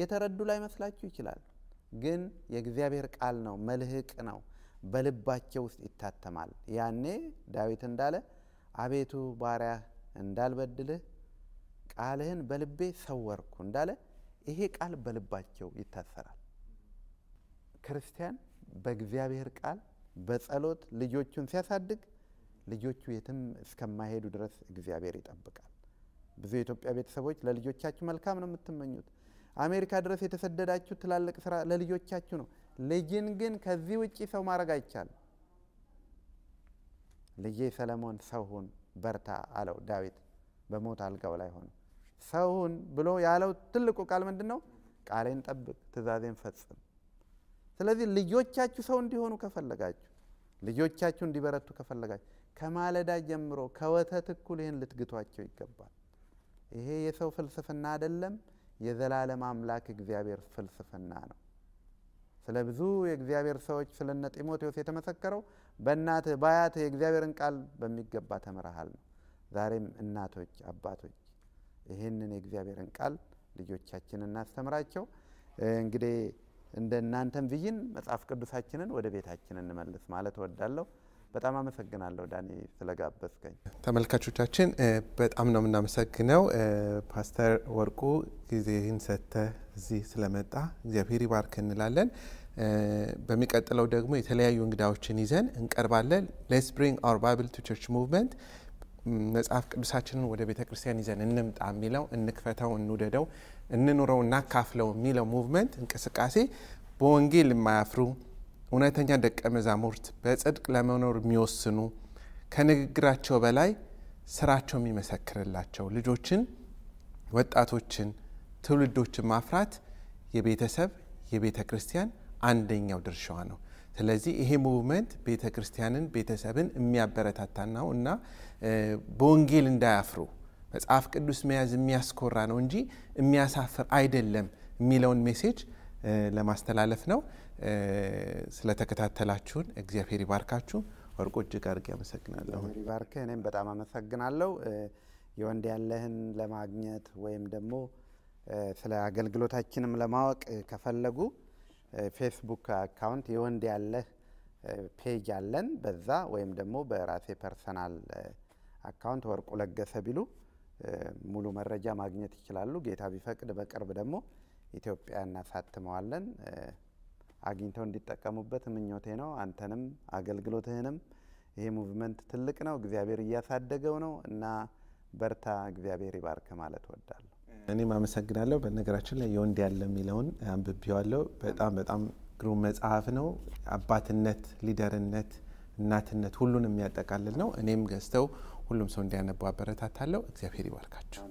የተረዱ ላይ መስላችሁ ይችላል ግን የእግዚአብሔር ቃል ነው መልህቅ ነው በልባቸው ውስጥ ይታተማል ያኔ ዳዊት እንዳለ አቤቱ ባሪያህ እንዳልበድልህ ቃልህን በልቤ ሰወርኩ እንዳለ ይሄ ቃል በልባቸው ይታሰራል ክርስቲያን በእግዚአብሔር ቃል በጸሎት ልጆቹን ሲያሳድግ ልጆቹ የትም እስከማይሄዱ ድረስ እግዚአብሔር ይጠብቃል። ብዙ የኢትዮጵያ ቤተሰቦች ለልጆቻችሁ መልካም ነው የምትመኙት። አሜሪካ ድረስ የተሰደዳችሁ ትላልቅ ስራ ለልጆቻችሁ ነው። ልጅን ግን ከዚህ ውጭ ሰው ማድረግ አይቻልም። ልጄ ሰለሞን ሰውሁን በርታ አለው ዳዊት በሞት አልጋው ላይ ሆኖ ሰውሁን ብሎ ያለው ትልቁ ቃል ምንድን ነው? ቃሌን ጠብቅ፣ ትእዛዜን ፈጽም ስለዚህ ልጆቻችሁ ሰው እንዲሆኑ ከፈለጋችሁ ልጆቻችሁ እንዲበረቱ ከፈለጋችሁ ከማለዳ ጀምሮ ከወተት እኩል ይህን ልትግቷቸው ይገባል። ይሄ የሰው ፍልስፍና አይደለም፣ የዘላለም አምላክ እግዚአብሔር ፍልስፍና ነው። ስለ ብዙ የእግዚአብሔር ሰዎች ስለነ ጢሞቴዎስ የተመሰከረው በእናትህ ባያትህ የእግዚአብሔርን ቃል በሚገባ ተምረሃል ነው። ዛሬም እናቶች፣ አባቶች ይህንን የእግዚአብሔርን ቃል ልጆቻችን እናስተምራቸው እንግዲህ እንደ እናንተም ብይን መጽሐፍ ቅዱሳችንን ወደ ቤታችን እንመልስ ማለት እወዳለሁ። በጣም አመሰግናለሁ ዳኒ ስለጋበዝከኝ። ተመልካቾቻችን በጣም ነው የምናመሰግነው ፓስተር ወርቁ ጊዜህን ሰጥተህ እዚህ ስለመጣ እግዚአብሔር ይባርክ እንላለን። በሚቀጥለው ደግሞ የተለያዩ እንግዳዎችን ይዘን እንቀርባለን። ሌትስ ብሪንግ አወር ባይብል ቱ ቸርች ሙቭመንት መጽሐፍ ቅዱሳችንን ወደ ቤተ ክርስቲያን ይዘን እንምጣ የሚለው እንክፈተው፣ እንውደደው እንኑረው እናካፍለው የሚለው ሙቭመንት እንቅስቃሴ በወንጌል የማያፍሩ እውነተኛ ደቀ መዛሙርት በጽድቅ ለመኖር የሚወስኑ ከንግግራቸው በላይ ስራቸው የሚመሰክርላቸው ልጆችን፣ ወጣቶችን፣ ትውልዶችን ማፍራት የቤተሰብ የቤተ ክርስቲያን አንደኛው ድርሻዋ ነው። ስለዚህ ይሄ ሙቭመንት ቤተ ክርስቲያንን ቤተሰብን የሚያበረታታናው እና በወንጌል እንዳያፍሩ መጽሐፍ ቅዱስ መያዝ የሚያስኮራ ነው እንጂ የሚያሳፍር አይደለም የሚለውን ሜሴጅ ለማስተላለፍ ነው። ስለተከታተላችሁን እግዚአብሔር ይባርካችሁ። ወርቆ እጅግ አድርጌ አመሰግናለሁ። ባርክ። እኔም በጣም አመሰግናለሁ። የወንድ ያለህን ለማግኘት ወይም ደግሞ ስለ አገልግሎታችንም ለማወቅ ከፈለጉ ፌስቡክ አካውንት የወንድ ያለህ ፔጅ አለን። በዛ ወይም ደግሞ በራሴ ፐርሰናል አካውንት ወርቁ ለገሰ ቢሉ ሙሉ መረጃ ማግኘት ይችላሉ። ጌታ ቢፈቅድ በቅርብ ደግሞ ኢትዮጵያ እናሳትመዋለን። አግኝተው እንዲጠቀሙበት ምኞቴ ነው። አንተንም አገልግሎትህንም ይሄ ሙቭመንት ትልቅ ነው፣ እግዚአብሔር እያሳደገው ነው እና በርታ፣ እግዚአብሔር ይባርክ ማለት ወዳለሁ። እኔም አመሰግናለሁ። በነገራችን ላይ የወንድ ያለ የሚለውን አንብቤዋለሁ። በጣም በጣም ግሩም መጽሐፍ ነው። አባትነት፣ ሊደርነት፣ እናትነት ሁሉንም የሚያጠቃልል ነው። እኔም ገዝተው ሁሉም ሰው እንዲያነቡ አበረታታለሁ። እግዚአብሔር ይባርካቸው።